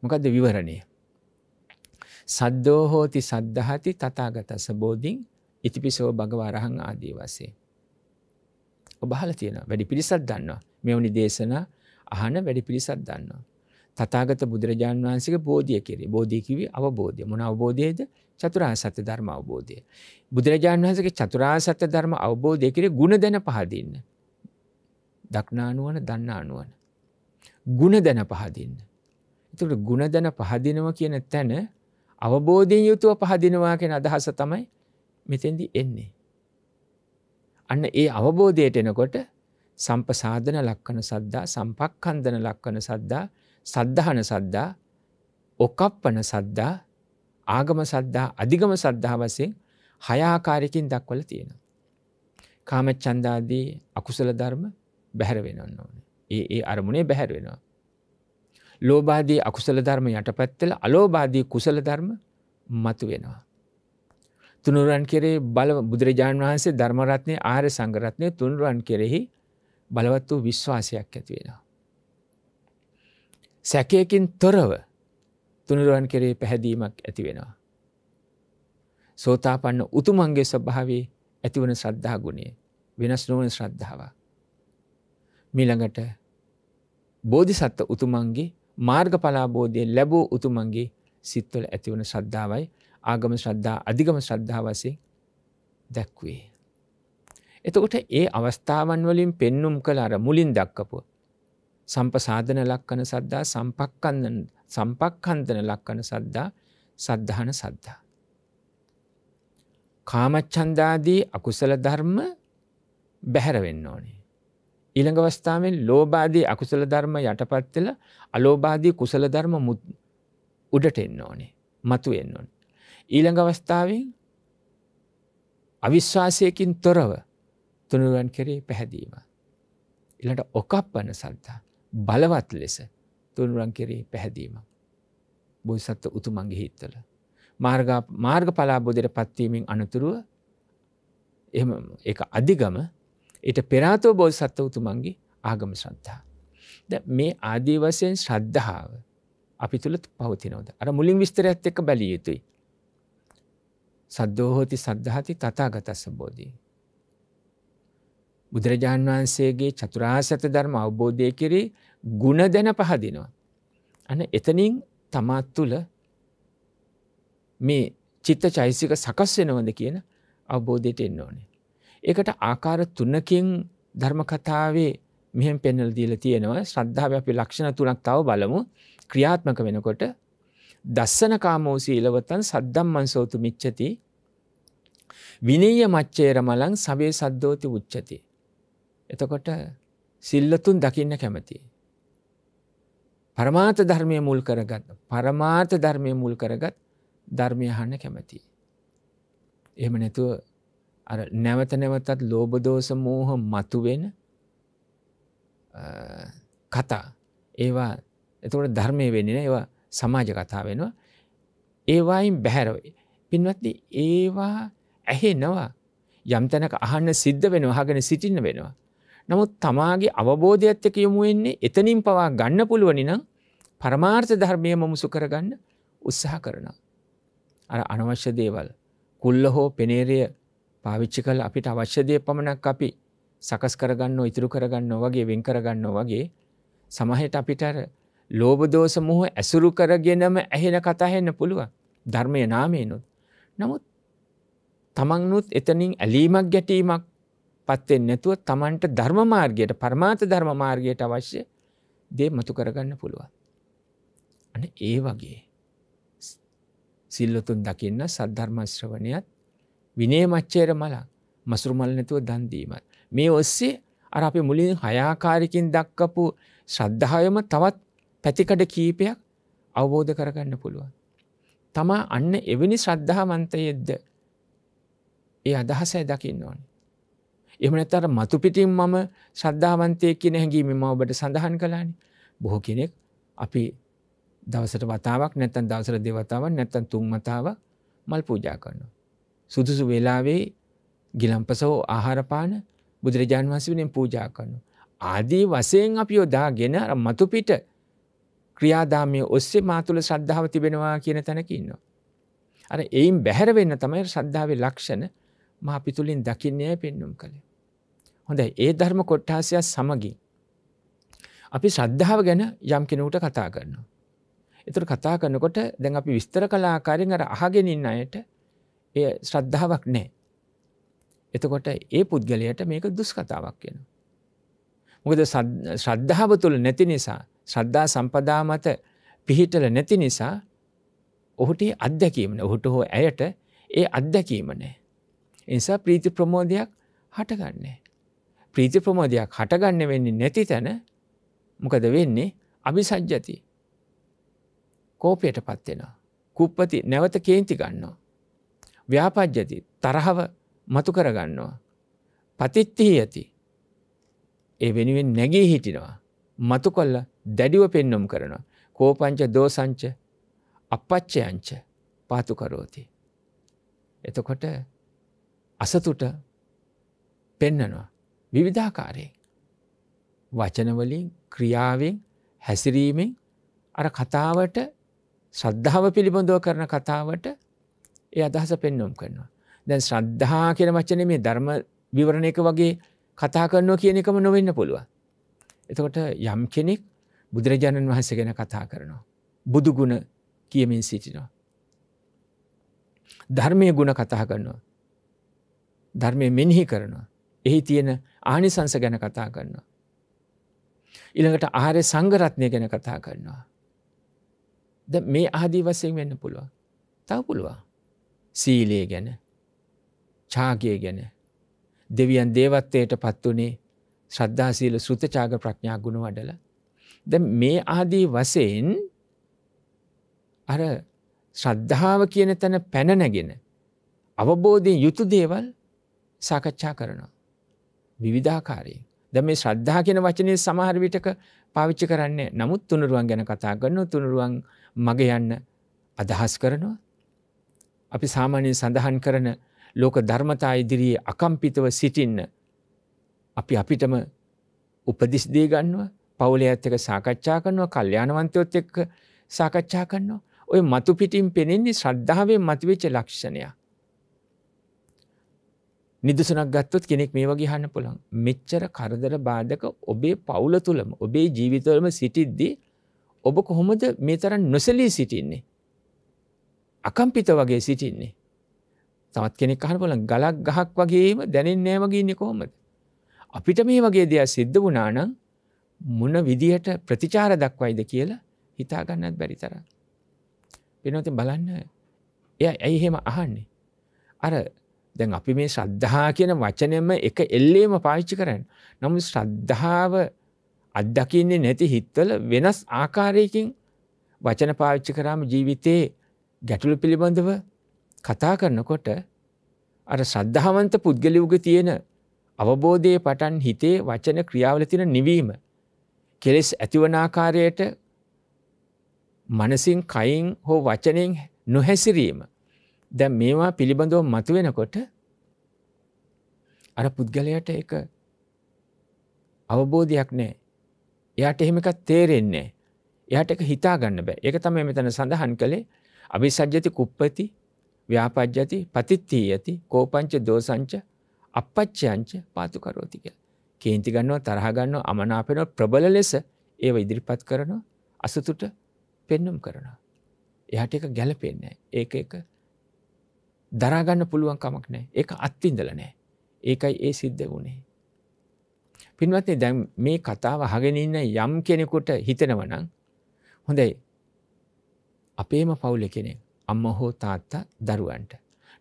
මොකක්ද විවරණය. සද්දෝ හෝති සද්ධහති තතාගතස බෝධින් ඉතිපිසෝ භගවාරහං ආදී වසේ. ඔබහල තියෙන වැඩි පිරිසත් දන්නවා මෙවනි දේශනා අහන වැඩි පිරිසත් දන්නවා. තතාගත බුදුරජාණන් වහන්සක බෝධිය කෙරේ බෝධයකිවී අවබෝධය මොන අවබෝධයද චතුරා සත්‍ය ධර්ම අවබෝධය. බුදුරජාණන් වහසක චතුරා සත්‍ය ධර්ම අවබෝධය කරේ ගුණ දැන පහදින්න. දක්නානුවන දන්න අනුවන. ගුණ දැන පහදින්න. එතුට ගුණ දැන පහදිනව කියන තැන අවබෝධයෙන් යුතුව පහදිනවා කියෙන අදහස තමයි මෙතෙන්දි එන්නේ. අන්න ඒ අවබෝධයට එනකොට සම්පසාධන ලක්කන සද්දා සම්පක්කන්දන ලක්කන සද්දා සද්ධහන සද්දා ඔකප්පන සද්දා ආගම සද්දා අධිගම සද්ධා වසයෙන් හයාකාරයකින් දක්වල තියෙන. කාමච්චන්දාදී අකුසල ධර්ම බැහැරවෙනන්න ඕන. ඒ ඒ අරමුණේ බැහැරවෙනවා. ලෝබාදී අකුසල ධර්ම යටපැත්තල අලෝබාදී කුසල ධර්ම මතු වෙනවා. තුනුරුවන් කෙරේ බල බුදුරජාණන් වහන්සේ ධර්මරත්නය ආර සංගරත්නය තුනුරුවන් කෙරෙහි බලවත් වූ විශ්වාසයක් ඇතිවෙනවා. සැකයකින් තොරව තුනුරුවන් කෙරේ පැහැදීමක් ඇති වෙනවා. සෝතාපන්න උතුමන්ගේ ස්වභාවේ ඇතිවන ශ්‍රද්ධා ගුණේ වෙනස් නොවන ශ්‍රද්ධාව. මිළඟට බෝධිසත්ව උතුමන්ගේ මාර්ගඵලාබෝධය ලැබූ උතුමන්ගේ සිත්වල ඇතිවන ශ්‍රද්ධාවයි ආගම ශ්‍රද්ධා අධිගම ශ්‍රද්ධාවසේ දැක්වේ. එතකොට ඒ අවස්ථාවන් වලින් පෙන්නුම් කළ අර මුලින් දක්කපු සම්පසාධන ලක්කන සද්දා සම්පක්කන්න සම්පක්කන්තන ලක්කන සද්දා සද්ධාන සද්ධා. කාමච්චන්දාදී අකුසල ධර්ම බැහැරවෙන්න ඕනේ. ඉළඟවස්ථාවෙන් ලෝබාදී අකුසල ධර්ම යටපත්වෙල අලෝබාදී කුසල ධර්ම උඩට එන්න ඕනේ මතු එන්න ඕන. ඊළඟවස්ථාවෙන් අවිශ්වාසයකින් තොරව තුනුවන් කෙරේ පැහැදීම. ඉළට ඔකප්පන සල්තා බලවත් ලෙස තුන්රන් කෙරේ පැහැදීම. බොයිසත්ව උතුමන්ගේ හිත්තල. මාර්ග පලාබෝධයට පත්වීමෙන් අනතුරුව එ එක අධිගම එට පෙරාතෝ බෝධසත්ව උතුමන්ගේ ආගම ශ්‍රද්ධා. ද මේ ආදී වසයෙන් ශ්‍රද්ධාව අපි තුළත් පවතිනෝද අර මුලින් විස්තරඇත් එක බැලිය යුතුයි. සද්දෝහෝති සද්ධහති තතා ගතස්ස බෝධී. බුදුරජාන් වහන්සේගේ චතුරාසත ධර්ම අවබෝධය කෙරේ ගුණ දැන පහදිනවා. අන එතනින් තමාත් තුළ මේ චිත්ත චෛසික සකස් වෙනවද කියන අවබෝධයට එන්න ඕනේ. ඒකට ආකාර තුනකින් ධර්මකතාවේ මෙහම පෙන්නල් දීල තියෙනවා ශ්‍රද්ධාව අපි ලක්ෂණ තුනක් තව බලමු ක්‍රියාත්මක වෙනකොට දස්සන කාමෝසී ඉලවතන් සද්දම්මන් සෝතු මිච්චති විනීය මච්චේර මලං සවේ සද්දෝති උච්චති එතකොට සිල්ලතුන් දකින්න කැමති. පරමාත ධර්මය මුල් කරගත් පරමාත ධර්මය මුල් කරගත් ධර්මය හන්න කැමති. එහම නැතුව නැවත නැවතත් ලෝබදෝස මෝහ මතුවෙන කතා ඒවා එතුට ධර්මය වෙන්නන ඒවා සමාජ කතා වෙනවා ඒවායින් බැහැරවයි. පින්වත්ති ඒවා ඇහේ නවා යම් තැනක අහන්න සිද්ධ වෙන හගෙන සිටින්න වෙනවා. නමුත් තමාගේ අවබෝධයත් එක්ක යොමු වෙන්නේ එතනින් පවා ගන්න පුළුවනි නම් පරමාර්ථ ධර්මය මමුසු කරගන්න උත්සාහ කරනවා. අර අනවශ්‍ය දේවල් කුල්ල හෝ පෙනේරය පාවිච්චි කළ අපිට අවශ්‍යදය පමණක් අපි සකස් කරගන්න ඉතුරු කරගන්න වගේ වෙන් කරගන්න වගේ සමහට අපිට ලෝබදෝස මුහ ඇසුරු කරගෙනම ඇහෙන කතාහෙන්න පුළුව ධර්මය නාමේනුත්. නමුත් තමන්නුත් එතනින් ඇලීමක් ගැටීමක් පත් වෙන්නේ නැතුව Tamanට ධර්ම මාර්ගයට පරමාර්ථ ධර්ම මාර්ගයට අවශ්‍ය දේ මතු කරගන්න පුළුවන්. අන්න ඒ වගේ සිල්ලොතුන් දකින්න සද්ධර්ම ශ්‍රවණයත් විනය මච්චේර මලක් මසුරු මල් නැතුව දන් දීමත් මේ ඔස්සේ අර අපි මුලින් හයාකාරකින් දක්කපු ශ්‍රද්ධාවම තවත් පැතිකඩ කීපයක් අවබෝධ කරගන්න පුළුවන්. තමා අන්න එවැනි ශ්‍රද්ධාවන්තයෙද්ද ඒ අදහසය දකින්න ඕනි. එමනත්තර මතු පිටින් මම ශ්‍රද්ධාවන්තය කියන හැඟීම ම ඔබට සඳහන් කලානි බොහෝ කෙනෙක් අපි දවසට වතාවක් නැත්තන් දවසර දෙවතාවක් නැත්තන් තුන් මතාවක් මල් පූජා කරන්න. සුදුසු වෙලාවේ ගිලම්පසෝ ආහාරපාන බුදුරජාන් වන්ස වෙනෙන් පූජා කරනු. ආදී වසයෙන් අපි යොදා ගෙන මතුපිට ක්‍රියාදාමය ඔස්සේ මාතුළ ශ්‍රද්ධාව තිබෙනවා කියන තැනකින්නවා. අර එයින් බැහැරවෙන්න තමයි ශ්‍රද්ධාවේ ලක්ෂණ මාපිතුලින් දකින්නය පෙන්නුම් කළේ. හොඳ ඒ ධර්ම කොට්ටාසියක් සමගින්. අපි ශ්‍රද්ධාව ගැන යම් කෙනට කතා කරනවා. එතුර කතා කරනකොට දැන් අපි විස්තර කලාකාරෙන් අර අහගෙනන්න අයට එය ශ්‍රද්ධාවක් නෑ. එතකොට ඒ පුද්ගලයට මේක දුස් කතාවක් කියන. මොකද ශ්‍රද්ධාව තුළ නැති නිසා ශ්‍රද්ධා සම්පදා මත පිහිටල නැති නිසා ඔහුට අත්දැකීමන ඔහුට හෝ ඇයට ඒ අත්දැකීම නෑ. එනිසා ප්‍රීති ප්‍රමෝදයක් හටගන්නේ. ප්‍රීති ප්‍රමෝදයක් හටගන්න වෙන්නේ නැති තැන මොකද වෙන්නේ අභිසජ්ජති කෝපයට පත්වෙනවා. කුප්පති නැවත කේන්ති ගන්නවා. ව්‍යාපජ්ජති තරහව මතු කරගන්නවා. පතිත්තිහි ඇති ඒ වෙනුවෙන් නැගේ හිටිනවා. මතු කොල්ල දැඩිව පෙන්නුම් කරනවා. කෝපංච දෝසංච අපච්චයංච පාතුකරෝති. එතකොට අසතුට පෙන්නනවා. විවිධාකාරයෙන්. වචනවලින් ක්‍රියාවෙන් හැසිරීමෙන් අර කතාවට ශ්‍රද්ධාව පිළිබඳව කරන කතාවට ඒ අදහස පෙන්නුම් කරනවා. දැන් ශ්‍රද්ධා කියෙන වචන මේ ධර්ම විවරණයක වගේ කතා කරනවා කියන එකම නොවෙන්න පුළුව. එතකොට යම් කෙනෙක් බුදුරජාණන් වහන්සේ ගැන කතා කරනවා. බුදුගුණ කියමින් සිටිනවා. ධර්මය ගුණ කතා කරනවා. ධර්මය මෙනෙහි කරනවා. එහි තියෙන ආනිසංස ගැන කතා කරනවා. ඉළඟට ආරය සංගරත්නය ගැන කතා කරනවා. ද මේ ආදී වසයෙන් වෙන්න පුළුව. තව පුළුවන්. සීලේ ගැන චාගය ගැන දෙවියන් දේවත්වයට පත්වනේ ශ්‍රද්ධාසීල සෘතචාග ප්‍රඥා ගුණ වඩල. ද මේ ආදී වසයෙන් අර ශ්‍රද්ධාව කියන තැන පැනනැගෙන අවබෝධයෙන් යුතු දේවල් සාකච්ඡා කරනවා. විවිධාකාරයෙන් ද මේ ශ්‍රද්ධා කියෙන වචනය සමහරවිටක පාවිච්චි කරන්නේ නමුත් තුනරුවන් ගැන කතා කරන්න තුනරුවන් මග යන්න අදහස් කරනවා. අපි සාමාන්‍යයෙන් සඳහන් කරන ලෝක ධර්මතා ඉදිරියේ අකම්පිතව සිටින්න අපි අපිටම උපදිස්දේ ගන්නවා පවුල ඇත්තක සාකච්ඡා කරනවා කල්්‍යානවන්තයොත් එක්ක සාකච්ඡා කරනවා ඔය මතු පිටින් පෙනෙන්නේ ශ්‍රද්ධාවේ මතිවෙච්ච ලක්ෂණයක්. නිදසුනක් ගත්තොත් කෙනෙක් මේ වගේ හන්න පුළන් මෙච්චර කරදර බාධක ඔබේ පවුල තුළම ඔබේ ජීවිතවලම සිටිද්දී ඔබ කොහොමද මේ තරන් නොසලී සිටින්නේ අකම්පිත වගේ සිටින්නේ තවත් කෙනෙක් අහන පුළන් ගලක් ගහක් වගේම දැනෙන් නෑමගේන්නේ කොහොමද අපිට මේ වගේ දෙයක් සිද්ධ වුණානම් මුන විදිහට ප්‍රතිචාර දක්වයිද කියලා හිතාගන්නත් බැරි තර. පෙනොති බලන්න එය ඇයි හෙම අහන්නේ. අර දැන් අපි මේ ශ්‍රද්ධා කියන වචනයම එක එල්ලේම පාවිච්චි කරන්න. නමුත් ශ්‍රද්ධාව අත්දකින්නේ නැති හිත්වල වෙනස් ආකාරයකින් වචන පාවිච්චි කරාම ජීවිතයේ ගැටලු පිළිබඳව කතා කරනකොට අර ශ්‍රද්ධාවන්ත පුද්ගලයුග තියෙන අවබෝධය පටන් හිතේ වචන ක්‍රියාවල තියෙන නිවීම කෙලෙස් ඇතිවනාකාරයට මනසින් කයින් හෝ වචනයෙන් නොහැසිරීම දැ මේවා පිළිබඳව මතුවෙනකොට අර පුද්ගලයට එක අවබෝධයක් නෑ එයාට එහෙම එකත් තේරෙන්නේ එයට එක හිතාගන්න බෑ එක තම මෙතන සඳහන් කළේ අභි සජ්ජති කුප්පති ව්‍යාපජ්ජති පතිත්තිී ඇති කෝපංච දෝසංච අපපච්චයංච පාතුකරෝතික කේන්ති ගන්නව තරහගන්න අමනාපෙනව ප්‍රබල ලෙස ඒව ඉදිරිපත් කරනවා අසතුට පෙන්නුම් කරනවා එහට එක ගැලපෙන්නේ ඒක එක දරාගන්න පුළුවන් කමක් නෑ ඒක අත්තිඉඳල නෑ ඒකයි ඒ සිද්ධ වුණේ. පින්වත්ේ දැම් මේ කතාව හගෙනන්න යම් කෙනෙකුට හිතෙනවනං හොඳයි අපේම පවුල කෙනෙ අම්ම හෝ තාත්තා දරුවන්ට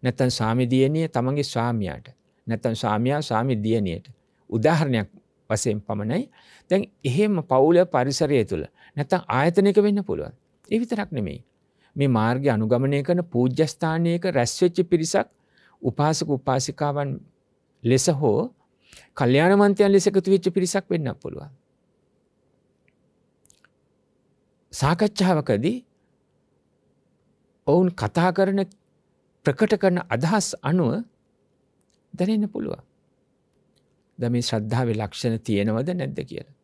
නැතන් සාමිදියනය තමගේ ස්වාමයාට නැතන් සාමයා සාමි දියනයට උදාහරණයක් වසයෙන් පමණයි දැන් එහෙම පවුල පරිසරය තුළ නැතන් ආයතනක වෙන්න පුළුවන් ඒ විතරක් නෙමෙයි මේ මාර්ග අනුගමනය කරන පූජ්‍යස්ථානයක රැස්වෙච්චි පිරිසක් උපාසක උපාසිකාවන් ලෙස හෝ කල්්‍යයානමන්තයන් ලෙස එකතු වෙච්ච පිරිසක් වෙන්න පුළුවන්. සාකච්ඡාවකදී ඔවුන් කතා කරන ප්‍රකට කරන අදහස් අනුව දැනන්න පුළුවන්. ද මේ ශ්‍රද්ධාව ලක්ෂණ තියෙනවද නැද්ද කියලා.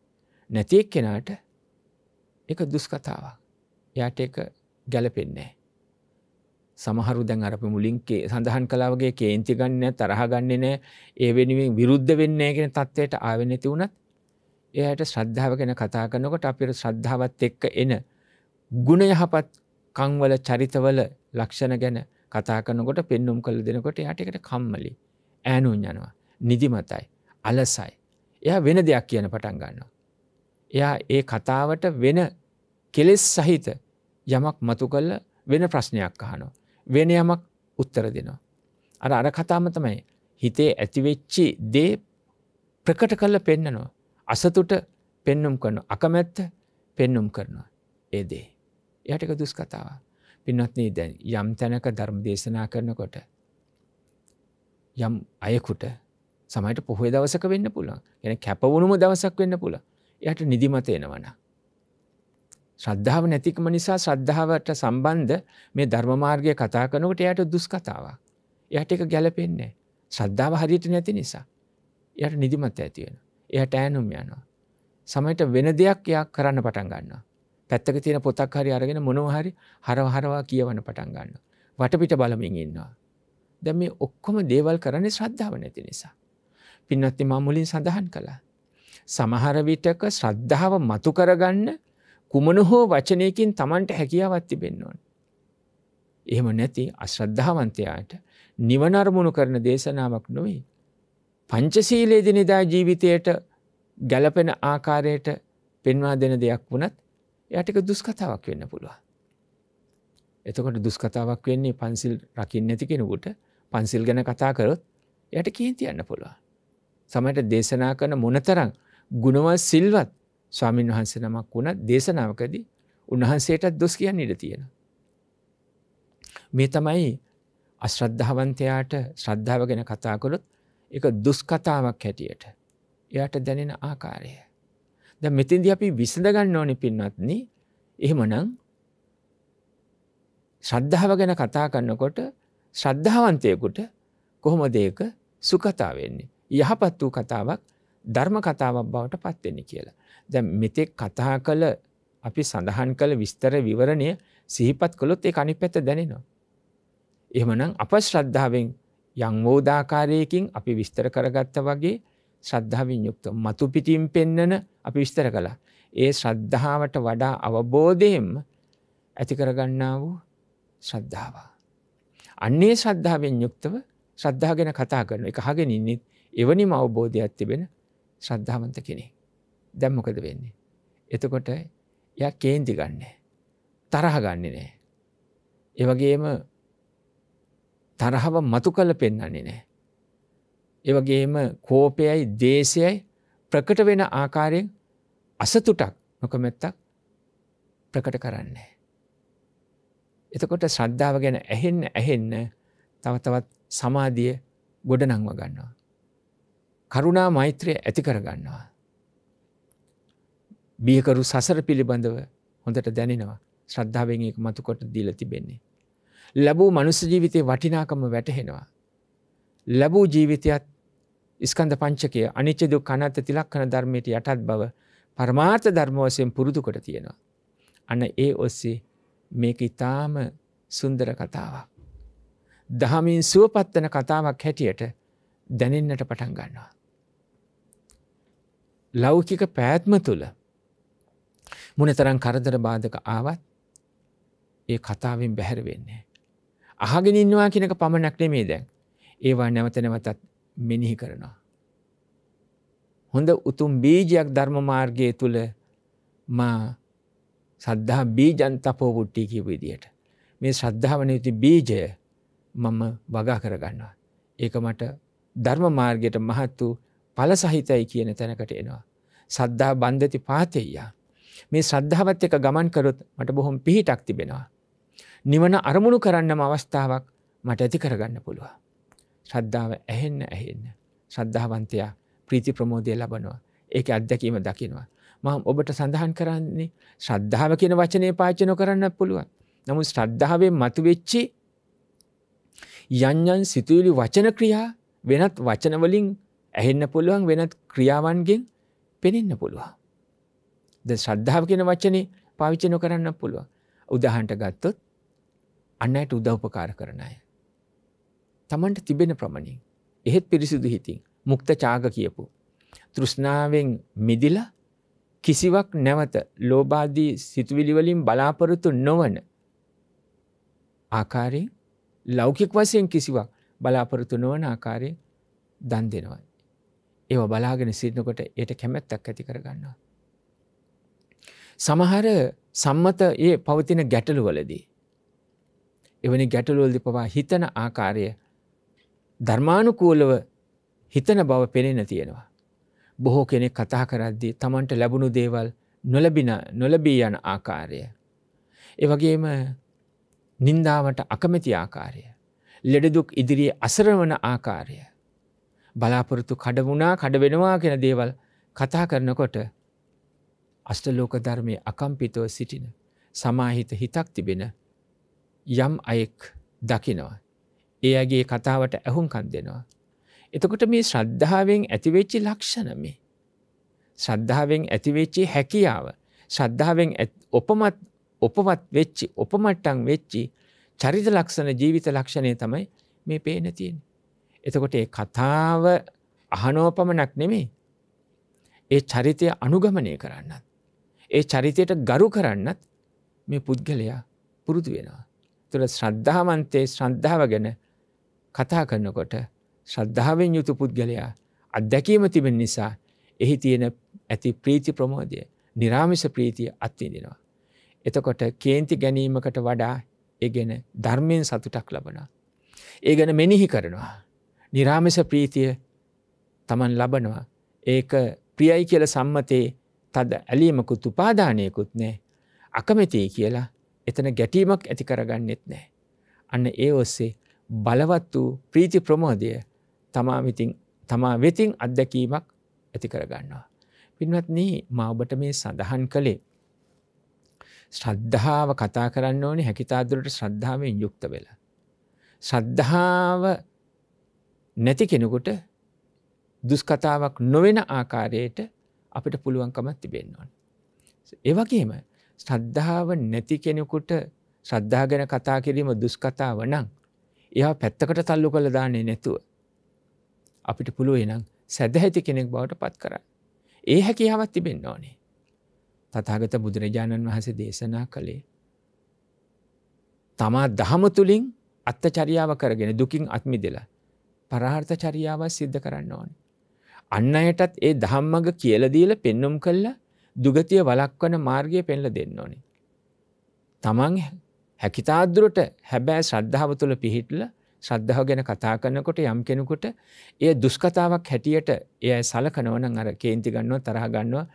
නැතියෙක් කෙනාට එක දුස්කතාවක්. යාට එක ගැලපෙන්නේ. සමහරු දැන් අරපි මුලින්ගේ සඳහන් කලාවගේ කේන්ති ගන්න තරහගන්නේ නෑ ඒ වෙනුවෙන් විරුද්ධ වෙන්නේ ගෙන තත්ත්වයට ආවෙනැති වුණත් එයට ශ්‍රද්ධාව ගැන කතා කරනකොට අපිට ශ්‍රද්ධාවත් එක්ක එන ගුණ යහපත් කංවල චරිතවල ලක්ෂණ ගැන කතා කරනකොට පෙන්නුම් කළ දෙනකොට යටකට කම්මලි ඇනුන් යනවා නිදිමතයි අලසයි එයා වෙන දෙයක් කියන පටන් ගන්නවා. එයා ඒ කතාවට වෙන කෙලෙස් සහිත යමක් මතු කල්ල වෙන ප්‍රශ්නයක් අහනෝ. වෙන යමක් උත්තර දෙනවා. අර අර කතාම තමයි හිතේ ඇතිවෙච්චි දේ ප්‍රකට කල්ල පෙන්නනවා. අසතුට පෙන්නුම් කරන අකමැත්ත පෙන්නුම් කරනවා. ඒදේ. යටක දුස් කතාව. පින්නත්නේ දැන් යම් තැනක ධර්ම දේශනා කරනකොට. යම් අයකුට සමයිට පොහේ දවසක වෙන්න පුළන් ගැන කැපවුණුම දවසක් වෙන්න පුළ යට නිදිමතයෙනවනා. ශ්‍රද්ධාව නැතිකම නිසා ශ්‍රද්ධාවට සම්බන්ධ මේ ධර්මමාර්ගය කතා කනකට එයට දුස් කතාවක්. එයට එක ගැලපෙන්නේ. ශ්‍රද්ධාව හරියට නැති නිසා. එයට නිදිමත ඇතිවෙන. එයට ෑනුම් යනවා. සමයට වෙන දෙයක් එයා කරන්න පටන් ගන්නවා. පැත්තක තියෙන පොතක් හරි අරගෙන මොනවහරි හරවහරවා කියවන පටන් ගන්න. වටපිට බලමින් ඉන්නවා. දැ මේ ඔක්කොම දේවල් කරන්නේ ශ්‍රද්ධාව නැති නිසා. පින්නත්ති මා මුලින් සඳහන් කළා. සමහරවිටක ශ්‍රද්ධාව මතු කරගන්න කුමන හෝ වචනයකින් තමන්ට හැකියාවත් තිබෙන්නවන්. එහෙම නැති අශ්‍රද්ධාවන්තයාට නිවනර්මුණු කරන දේශනාවක් නොවේ. පංචසීලේදිනෙදා ජීවිතයට ගැලපෙන ආකාරයට පෙන්වා දෙන දෙයක් වනත් යටක දුස්කතාවක් වෙන්න පුළුවන්. එතකොට දුස්කතාවක් වෙන්නේ පන්සිල් රකිින් නැති කෙනකුට පන්සිල් ගැන කතා කරොත් යට කේන්ති යන්න පුළුවන්. සමට දේශනා කරන මොනතරං ගුණවත් සිල්වත් ස්වාමීන් වහන්ස නමක් වුණ දේශනාවකදී උන්වහන්සේටත් දොස් කියන්න ඉඩ තියෙන. මේ තමයි අශ්‍රද්ධාවන්තයාට ශ්‍රද්ධාව ගැන කතාකොළොත් එක දුස්කතාවක් හැටියට එයට දැනෙන ආකාරය. ද මෙතින්ද අපි විසඳගන්න ඕනි පින්වත්න එහෙමනං ශ්‍රද්ධාව ගැන කතා කන්නකොට ශ්‍රද්ධාවන්තයකුට කොහොම දෙයක සුකතා වෙන්නේ. යහපත් වූ කතාවක් ධර්ම කතාවක් බවට පත්වෙන්නේ කියලා. දැ මෙතෙක් කතා කළ අපි සඳහන් කළ විස්තර විවරණය සිහිපත් කළොත් ඒ අනි පැත දැනෙනවා. එහමනම් අප ශ්‍රද්ධාවෙන් යංවෝදාකාරයකින් අපි විස්තර කරගත්ත වගේ ශ්‍රද්ධාවින් යුක්ත මතු පිටිම් පෙන්නන අපි විස්තර කළ. ඒ ශ්‍රද්ධාවට වඩා අවබෝධයෙන් ඇති කරගන්නා වූ ශ්‍රද්ධාවා. අන්නේ ශ්‍රද්ධාවෙන් යුක්තව ශ්‍රද්ධාගෙන කතා කරන එක හගෙන ඉන්නෙත් එවනිම අවබෝධයක් තිබෙන ශ්‍රද්ධාවන්ත කෙනෙක්. දැම්මොකද වෙන්නේ. එතකොට ය කේන්ති ගන්නේ. තරහ ගන්නේ නෑ. ඒවගේම තරහව මතු කල පෙන්නන්නේ නෑ. ඒවගේම කෝපයයි දේශයයි ප්‍රකට වෙන ආකාරයෙන් අසතුටක් නොකමැත්තක් ප්‍රකට කරන්නේ. එතකොට ශ්‍රද්ධාව ගැන ඇහෙන්න ඇහෙන්න තවතවත් සමාධිය ගොඩනංව ගන්නවා. කරුණා මෛත්‍රය ඇති කරගන්නවා. බියකරු සසර පිළිබඳව හොඳට දැනෙනවා ශ්‍රද්ධාවෙන් එක මතුකොට දීල තිබෙන්නේ. ලැබූ මනුස්ස ජීවිතය වටිනාකම වැටහෙනවා. ලැබූ ජීවිතයත් ඉස්කන්ද පංචකය අනිච්චදු කනත්ත තිලක්කන ධර්මයට යටත් බව පරමාර්ථ ධර්මවසයෙන් පුරුදු කොට තියෙනවා. අන්න ඒ ඔස්සේ මේක ඉතාම සුන්දර කතාවක්. දහමින් සුවපත්වන කතාවක් හැටියට දැනෙන්නට පටන් ගන්නවා. ලෞකික පෑත්ම තුළ මොන තරන් කරදර බාධක ආවත් ඒ කතාවෙන් බැහැර වෙන්නේ. අහගෙන ඉන්නවා කියනක පමණක්නේ මේ දැන් ඒවා නැවතනවතත් මෙනිහි කරනවා. හොඳ උතුම් බීජයක් ධර්ම මාර්ගය තුළ මා සද්ධහා බීජන්තපෝපුට්ටි කිය විදියට මේ ශ්‍රද්ධාවන යුති බීජය මම වගා කරගන්නවා. ඒක මට ධර්ම මාර්ගයට මහත් වූ පල සහිතයි කියන තැනකට එනවා. සද්ධා බන්ධති පාතෙයියා මේ ශ්‍රද්ධාවත් එක ගමන් කරොත් මට බොහොම පිහිටක් තිබෙනවා. නිවන අරමුණු කරන්නම අවස්ථාවක් මට ඇති කරගන්න පුළුව. ශ්‍රද්ධාව ඇහෙන්න ඇහෙන්න. ශ්‍රද්ධාවන්තයා ප්‍රීති ප්‍රමෝදය ලබනවා ඒක අත්දැකීම දකිනවා. මම ඔබට සඳහන් කරන්නේ ශ්‍රද්ධාව කියන වචනය පාචන කරන්න පුළුවන්. නමු ශ්‍රද්ධාවෙන් මතුවෙච්චි යන්යන් සිතුවිලි වචන ක්‍රියා වෙනත් වචනවලින් ඇහෙන්න පුළුවන් වෙනත් ක්‍රියාවන්ගෙන් පෙනෙන්න පුළුවන්. ද ශ්‍රද්ධාව කියෙන වචනේ පාවිච්චි නොකරන්න පුළුව උදහන්ට ගත්තොත් අන්නයට උදව්පකාර කරන අය. තමන්ට තිබෙන ප්‍රමණින් එහෙත් පිරිසිදු හිතින් මුක්ත චාග කියපු. තෘෂ්ණාවෙන් මිදිල කිසිවක් නැවත ලෝබාදී සිතුවිලිවලින් බලාපොරොතු නොවන ආකාරයෙන් ලෞකික වසයෙන් කිසිවක් බලාපොරොතු නොවන ආකාරයෙන් දන් දෙනවා. ඒව බලාගෙන සිරනකොට එයට කැමැත්තක් ඇති කරගන්නවා. සමහර සම්මත ඒ පවතින ගැටලුවලදී. එවැනි ගැටලුවල්දි පවා හිතන ආකාරය ධර්මානුකූලව හිතන බව පෙනෙන තියෙනවා. බොහෝ කෙනෙක් කතා කරද්දී තමන්ට ලැබුණු දේවල් නොලබින නොලබී යන ආකාරය. එවගේම නින්දාවට අකමැති ආකාරය. ලෙඩදුක් ඉදිරියේ අසරවන ආකාරය. බලාපොරොත්තු කඩවුණා කඩවෙනවා කෙන දේවල් කතා කරනකොට අස්ටලෝක ධර්මය අකම්පිතව සිටින සමාහිත හිතක් තිබෙන යම් අයෙක් දකිනවා. ඒ අගේ කතාවට ඇහුම්කන් දෙනවා. එතකොට මේ ශ්‍රද්ධාවෙන් ඇතිවෙච්චි ලක්ෂණ මේ. ශ්‍රද්ධාවෙන් ඇතිවෙච්චි හැකියාව ශ්‍රද්ධාවෙන් ඔපමත් ඔපවත් වෙච්චි ඔපමට්ටන් වෙච්චි චරිත ලක්ෂණ ජීවිත ලක්ෂණය තමයි මේ පේන තියෙන්. එතකොට ඒ කතාව අහනෝපමනක් නෙමේ ඒ චරිතය අනුගමනය කරන්නත්. ඒ චරිතයට ගරු කරන්නත් මේ පුද්ගලයා පුරුදු වෙනවා. තුළ ශ්‍රද්ධාවන්තේ ශ්‍රද්ධාව ගැන කතා කරනකොට ශ්‍රද්ධාවෙන් යුතු පුද්ගලයා අත්දැකීම තිබෙන නිසා එහි තියෙන ඇති ප්‍රීති ප්‍රමෝදය නිරාමිස ප්‍රීතිය අත්විඳෙනවා. එතකොට කේන්ති ගැනීමකට වඩා එගෙන ධර්මයෙන් සතුටක් ලබන. ඒ ගැන මෙනිහි කරනවා. නිරාමිස ප්‍රීතිය තමන් ලබනවා ඒක ප්‍රියයි කියල සම්මතයේ තද ඇලීමකුත් උපාදානයකුත් නෑ අකමැතියි කියලා එතන ගැටීමක් ඇති කරගන්නෙත් නෑ. අන්න ඒ ඔස්සේ බලවත් වූ ප්‍රීති ප්‍රමෝදය තමාමිතින් තමා වෙතින් අත්දැකීමක් ඇති කරගන්නවා. පින්වත්න මා ඔබට මේ සඳහන් කළේ. ශ්‍රද්ධාව කතා කරන්න ඕනි හැකිතාදුරට ශ්‍රද්ධාවෙන් යුක්ත වෙලා. ශ්‍රද්ධාව නැති කෙනෙකුට දුස්කතාවක් නොවෙන ආකාරයට අපිට පුළුවන්කමත් තිබෙන්න ඕන. ඒවගේම ශ්‍රද්ධාව නැති කෙනෙකුට ශ්‍රද්ධා ගැන කතා කිරීම දුස්කතාව නං එයා පැත්තකට තල්ලු කළ දාන්නේ නැතුව. අපිට පුළුව එනම් සැදැහැති කෙනෙක් බවට පත් කර. ඒ හැකියාවත් තිබෙන්න ඕනේ. තතාගත බුදුරජාණන් වහසේ දේශනා කළේ. තමා දහම තුළින් අත්ත චරියාව කරගෙන දුකින් අත්මි දෙලා පරාර්ථ චරියාවත් සිද්ධ කරන්න ඕනේ. අන්න අයටත් ඒ දහම්මග කියලදීල පෙන්නුම් කල්ලා දුගතිය වලක්වන මාර්ගය පෙන්ල දෙන්න ඕනේ. තමන් හැකිතාදුරට හැබෑ ශ්‍රද්ධාව තුළ පිහිටල ශ්‍රද්ධාව ගැන කතා කරනකොට යම් කෙනෙකුට ඒ දුස්කතාවක් හැටියට එය සලකනවන අර කේන්ති ගන්නවා තරහ ගන්නවා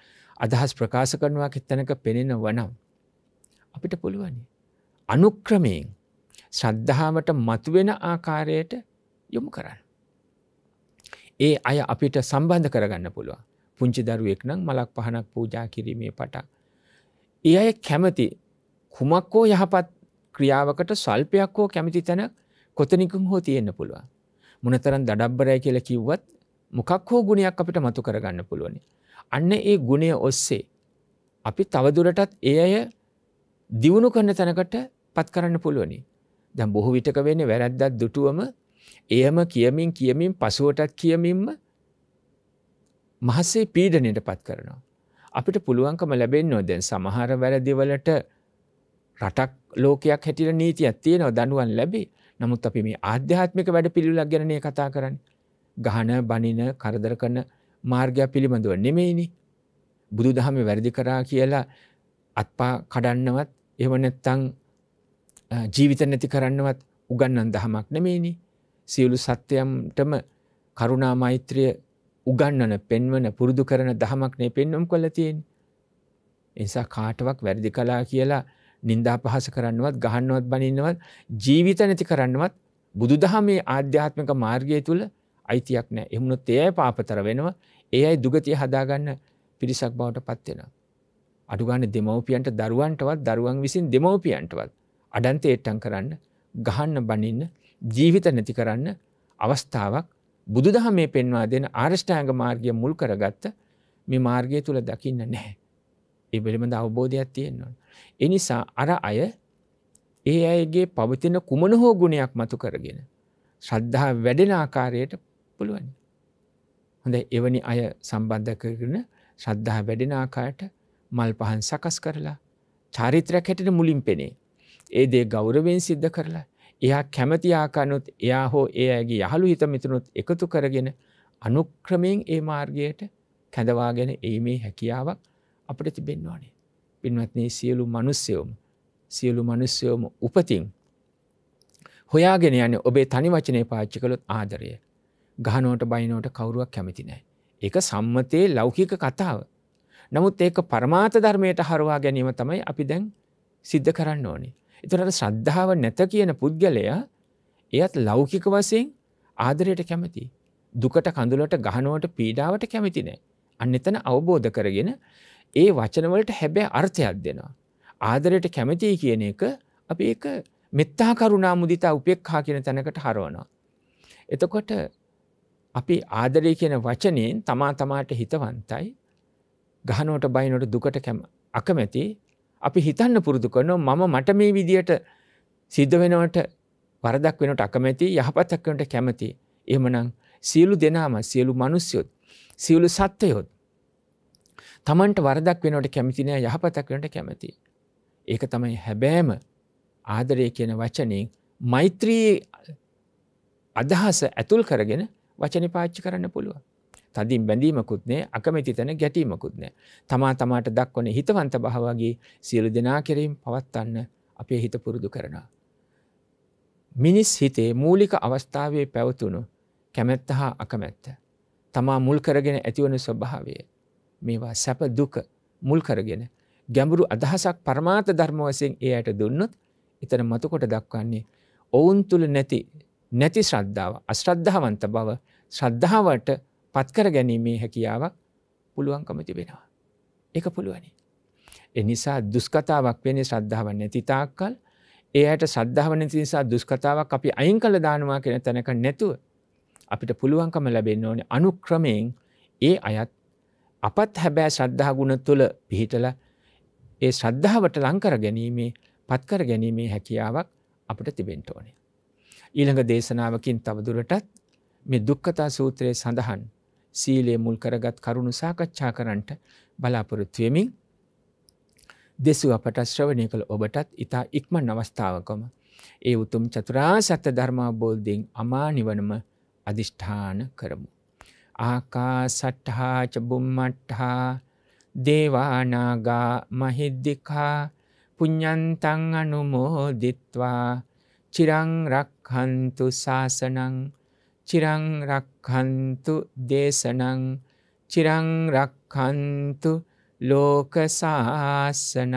අදහස් ප්‍රකාශ කරනවා එතනක පෙනෙන වනම්. අපිට පුළුවනි. අනුක්‍රමයෙන් ශ්‍රද්ධාවට මතුවෙන ආකාරයට යොමු කරන්න. ඒ අය අපිට සම්බන්ධ කරගන්න පුළුවන් පුංචි දරුවෙක් නම් මලක් පහනක් පූජා කිරීමේ පටක්. ඒ අය කැමති කුමක්කෝ යහපත් ක්‍රියාවකට සල්පයක් හෝ කැමති තැන කොතනිකුම් හෝ තියෙන්න්න පුළුවන්. මොනතරන් දඩබ්බරය කියල කිව්වත් මොකක් හෝ ගුණයක් අපිට මතු කරගන්න පුළුවනි. අන්න ඒ ගුණය ඔස්සේ. අපි තවදුරටත් ඒ අය දියුණු කරන තැනකට පත් කරන්න පුළුවනි. දැම් බොහෝ විටක වෙන වැරැද්දත් දුටුවම එයම කියමින් කියමින් පසුවටත් කියමින්ම මහස්සේ පීඩනයට පත් කරනවා. අපිට පුළුවන්කම ලැබෙන්නෝ දැන් සමහර වැරදිවලට රටක් ලෝකයක් හැටිට නීතියක් තියෙනව දනුවන් ලැබේ නමුත් අපි මේ ආධ්‍යාත්මික වැඩ පිළිලක් ගැනය කතා කරන්න. ගහන බනින කරදර කරන මාර්ගයක් පිළිබඳව නෙමෙයිනි. බුදු දහම වැරදි කරා කියලා අත්පා කඩන්නවත් එවනැත්තං ජීවිත නැති කරන්නවත් උගන්නන් දහමක් නෙමේනි සියලු සත්‍යයම්ටම කරුණා මෛත්‍රිය උගන්නන පෙන්වන පුරුදු කරන දහමක්නේ පෙන්වම් කොල තියෙන්. එනිසා කාටවක් වැරදි කලා කියලා නින්දා පහස කරන්නවත් ගහන්නුවත් බනින්නවත් ජීවිත නැති කරන්නවත් බුදු දහමේ ආධ්‍යාත්මක මාර්ගය තුළ අයිතියක් නෑ එමුණොත් එයයි පාපතර වෙනවා ඒ අයි දුගතිය හදාගන්න පිරිසක් බවට පත්වෙන. අඩුගන්න දෙමවපියන්ට දරුවන්ටවත් දරුවන් විසින් දෙමවපියන්ටවත් අඩන්තේට්ටන් කරන්න ගහන්න බනින්න ජීවිත නැති කරන්න අවස්ථාවක් බුදුදහමේ පෙන්වා දෙන ආර්ෂ්ඨායංග මාර්ගය මුල් කරගත්ත මේ මාර්ගය තුළ දකින්න නැහැ. ඒ පිළිබඳ අවබෝධයක් තියෙන්නවා. එනිසා අර අය ඒ අයගේ පවතින කුමන හෝ ගුණයක් මතු කරගෙන. ශ්‍රද්ධා වැඩෙන ආකාරයට පුළුවන්. හොඳ එවැනි අය සම්බන්ධ කරගෙන ශ්‍රද්ධා වැඩෙන ආකායට මල් පහන් සකස් කරලා චාරිත්‍රයක් හැටට මුලින් පෙනේ. ඒ දේ ගෞරවෙන් සිද්ධ කරලා එයා කැමතියාකනුත් එයා හෝ ඒ ඇගේ යහළු හිතමිතුනුත් එකතු කරගෙන අනුක්‍රමයෙන් ඒ මාර්ගයට කැඳවාගෙන ඒ මේ හැකියාවක් අපට තිබෙන්වානේ. පින්වත්නේ සියලු මනුස්්‍යයෝම සියලු මනුස්්‍යයෝම උපතින්. හොයාගෙන යන ඔබේ තනි වචනය පාච්චි කළොත් ආදරය. ගහනෝට බයිනෝට කවුරුවක් කැමති නෑ. එක සම්මතයේ ලෞකික කතාව. නමුත් ඒක පරමාත ධර්මයට හරවා ගැනීම තමයි අපි දැන් සිද්ධ කරන්න ඕනේ. එතුනට ශ්‍රද්ධාව නැත කියන පුද්ගලයා එයත් ලෞකික වසයෙන් ආදරයට කැමති. දුකට කඳුලට ගහනුවට පීඩාවට කැමති නෑ. අන්න එතන අවබෝධ කරගෙන ඒ වචනවලට හැබැ අර්ථයක් දෙනවා. ආදරයට කැමතියි කියන එක අපි ඒක මෙත්තා කරුණා මුදිතා උපෙක්හා කියන තැනකට හරවනවා. එතකොට අපි ආදරය කියන වචනයෙන් තමා තමාට හිතවන්තයි ගහනෝට බයිනොට දුකට කැම අකමැති අපි හිතන්න පුරුදු කරනවා මම මට මේ විදියට සිද්ධ වෙනවට වරදක් වෙනට අකමැති යහපතක් වනට කැමති. එමනං සියලු දෙනාම සියලු මනුස්්‍යයොත් සියලු සත්‍යයොත්. තමන්ට වරදක් වෙනට කැමතිනය යහපතක් වනට කැමති. ඒක තමයි හැබෑම ආදරය කියන වචනයෙන් මෛත්‍රී අදහස ඇතුල් කරගෙන වචන පාච්චි කරන්න පුළුවන්. තදින් බැඳීමකුත් නෑ අකමැති තැන ගැටීමකුත් නෑ. තමා තමාට දක්වන හිතවන්ත භාවගේ සියලු දෙනා කෙරීම් පවත්වන්න අපේ හිත පුරුදු කරනවා. මිනිස් හිතේ මූලික අවස්ථාවේ පැවතුණු කැමැත්ත හා අකමැත්ත. තමා මුල් කරගෙන ඇතිවන ස්වභාවය. මේවා සැප දුක මුල් කරගෙන ගැඹුරු අදහසක් පරමාත ධර්ම වසයෙන් ඒ අයට දුන්නොත් එතන මතුකොට දක්වන්නේ ඔවුන් තුළ නැති නැති ශ්‍රද්ධාව අශ්‍රද්ධාවන්ත බව ශ්‍රද්ධාවට පත්කර ගැනීමේ හැකියාවක් පුළුවන්කම තිබෙනවා. එක පුළුවනි. එනිසා දුස්කතාවක් වෙන ශ්‍රද්ධාව නැතිතාක්කල් ඒයට සද්ධාව නැති නිසා දුස්කතාවක් අපි අයින් කළ දානවා කෙන තැනක නැතුව අපිට පුළුවන්කම ලැබෙන්න ඕන අනුක්‍රමයෙන් ඒ අයත් අපත් හැබෑ ශ්‍රද්ධාගුණ තුළ පිහිටල ඒ ශ්‍රද්ධාවට ලංකර ගැනීමේ පත්කර ගැනීමේ හැකියාවක් අපට තිබෙන්ට ඕනේ. ඊළඟ දේශනාවකින් තවදුරටත් මේ දුක්කතා සූත්‍රයේ සඳහන් සීලේ මුල් කරගත් කරුණු සාකච්ඡා කරන්නට බලාපොරොත්වයමින් දෙසු අපට ශ්‍රවණය කළ ඔබටත් ඉතා ඉක්ම නවස්ථාවකම ඒ උතුම් චතුරා සත්‍ය ධර්මාබෝධයෙන් අමා නිවනම අධිෂ්ඨාන කරමු. ආකා සට්හා චබුම්මට්හා දේවානාගා මහිද්දිකා පුඤ්ඥන්තං අනුමෝදිත්වා චිරංරක්හන්තු ශාසනං චිරංරක්හන්තු දේශනං චිරංරක්හන්තු ලෝකසාසනං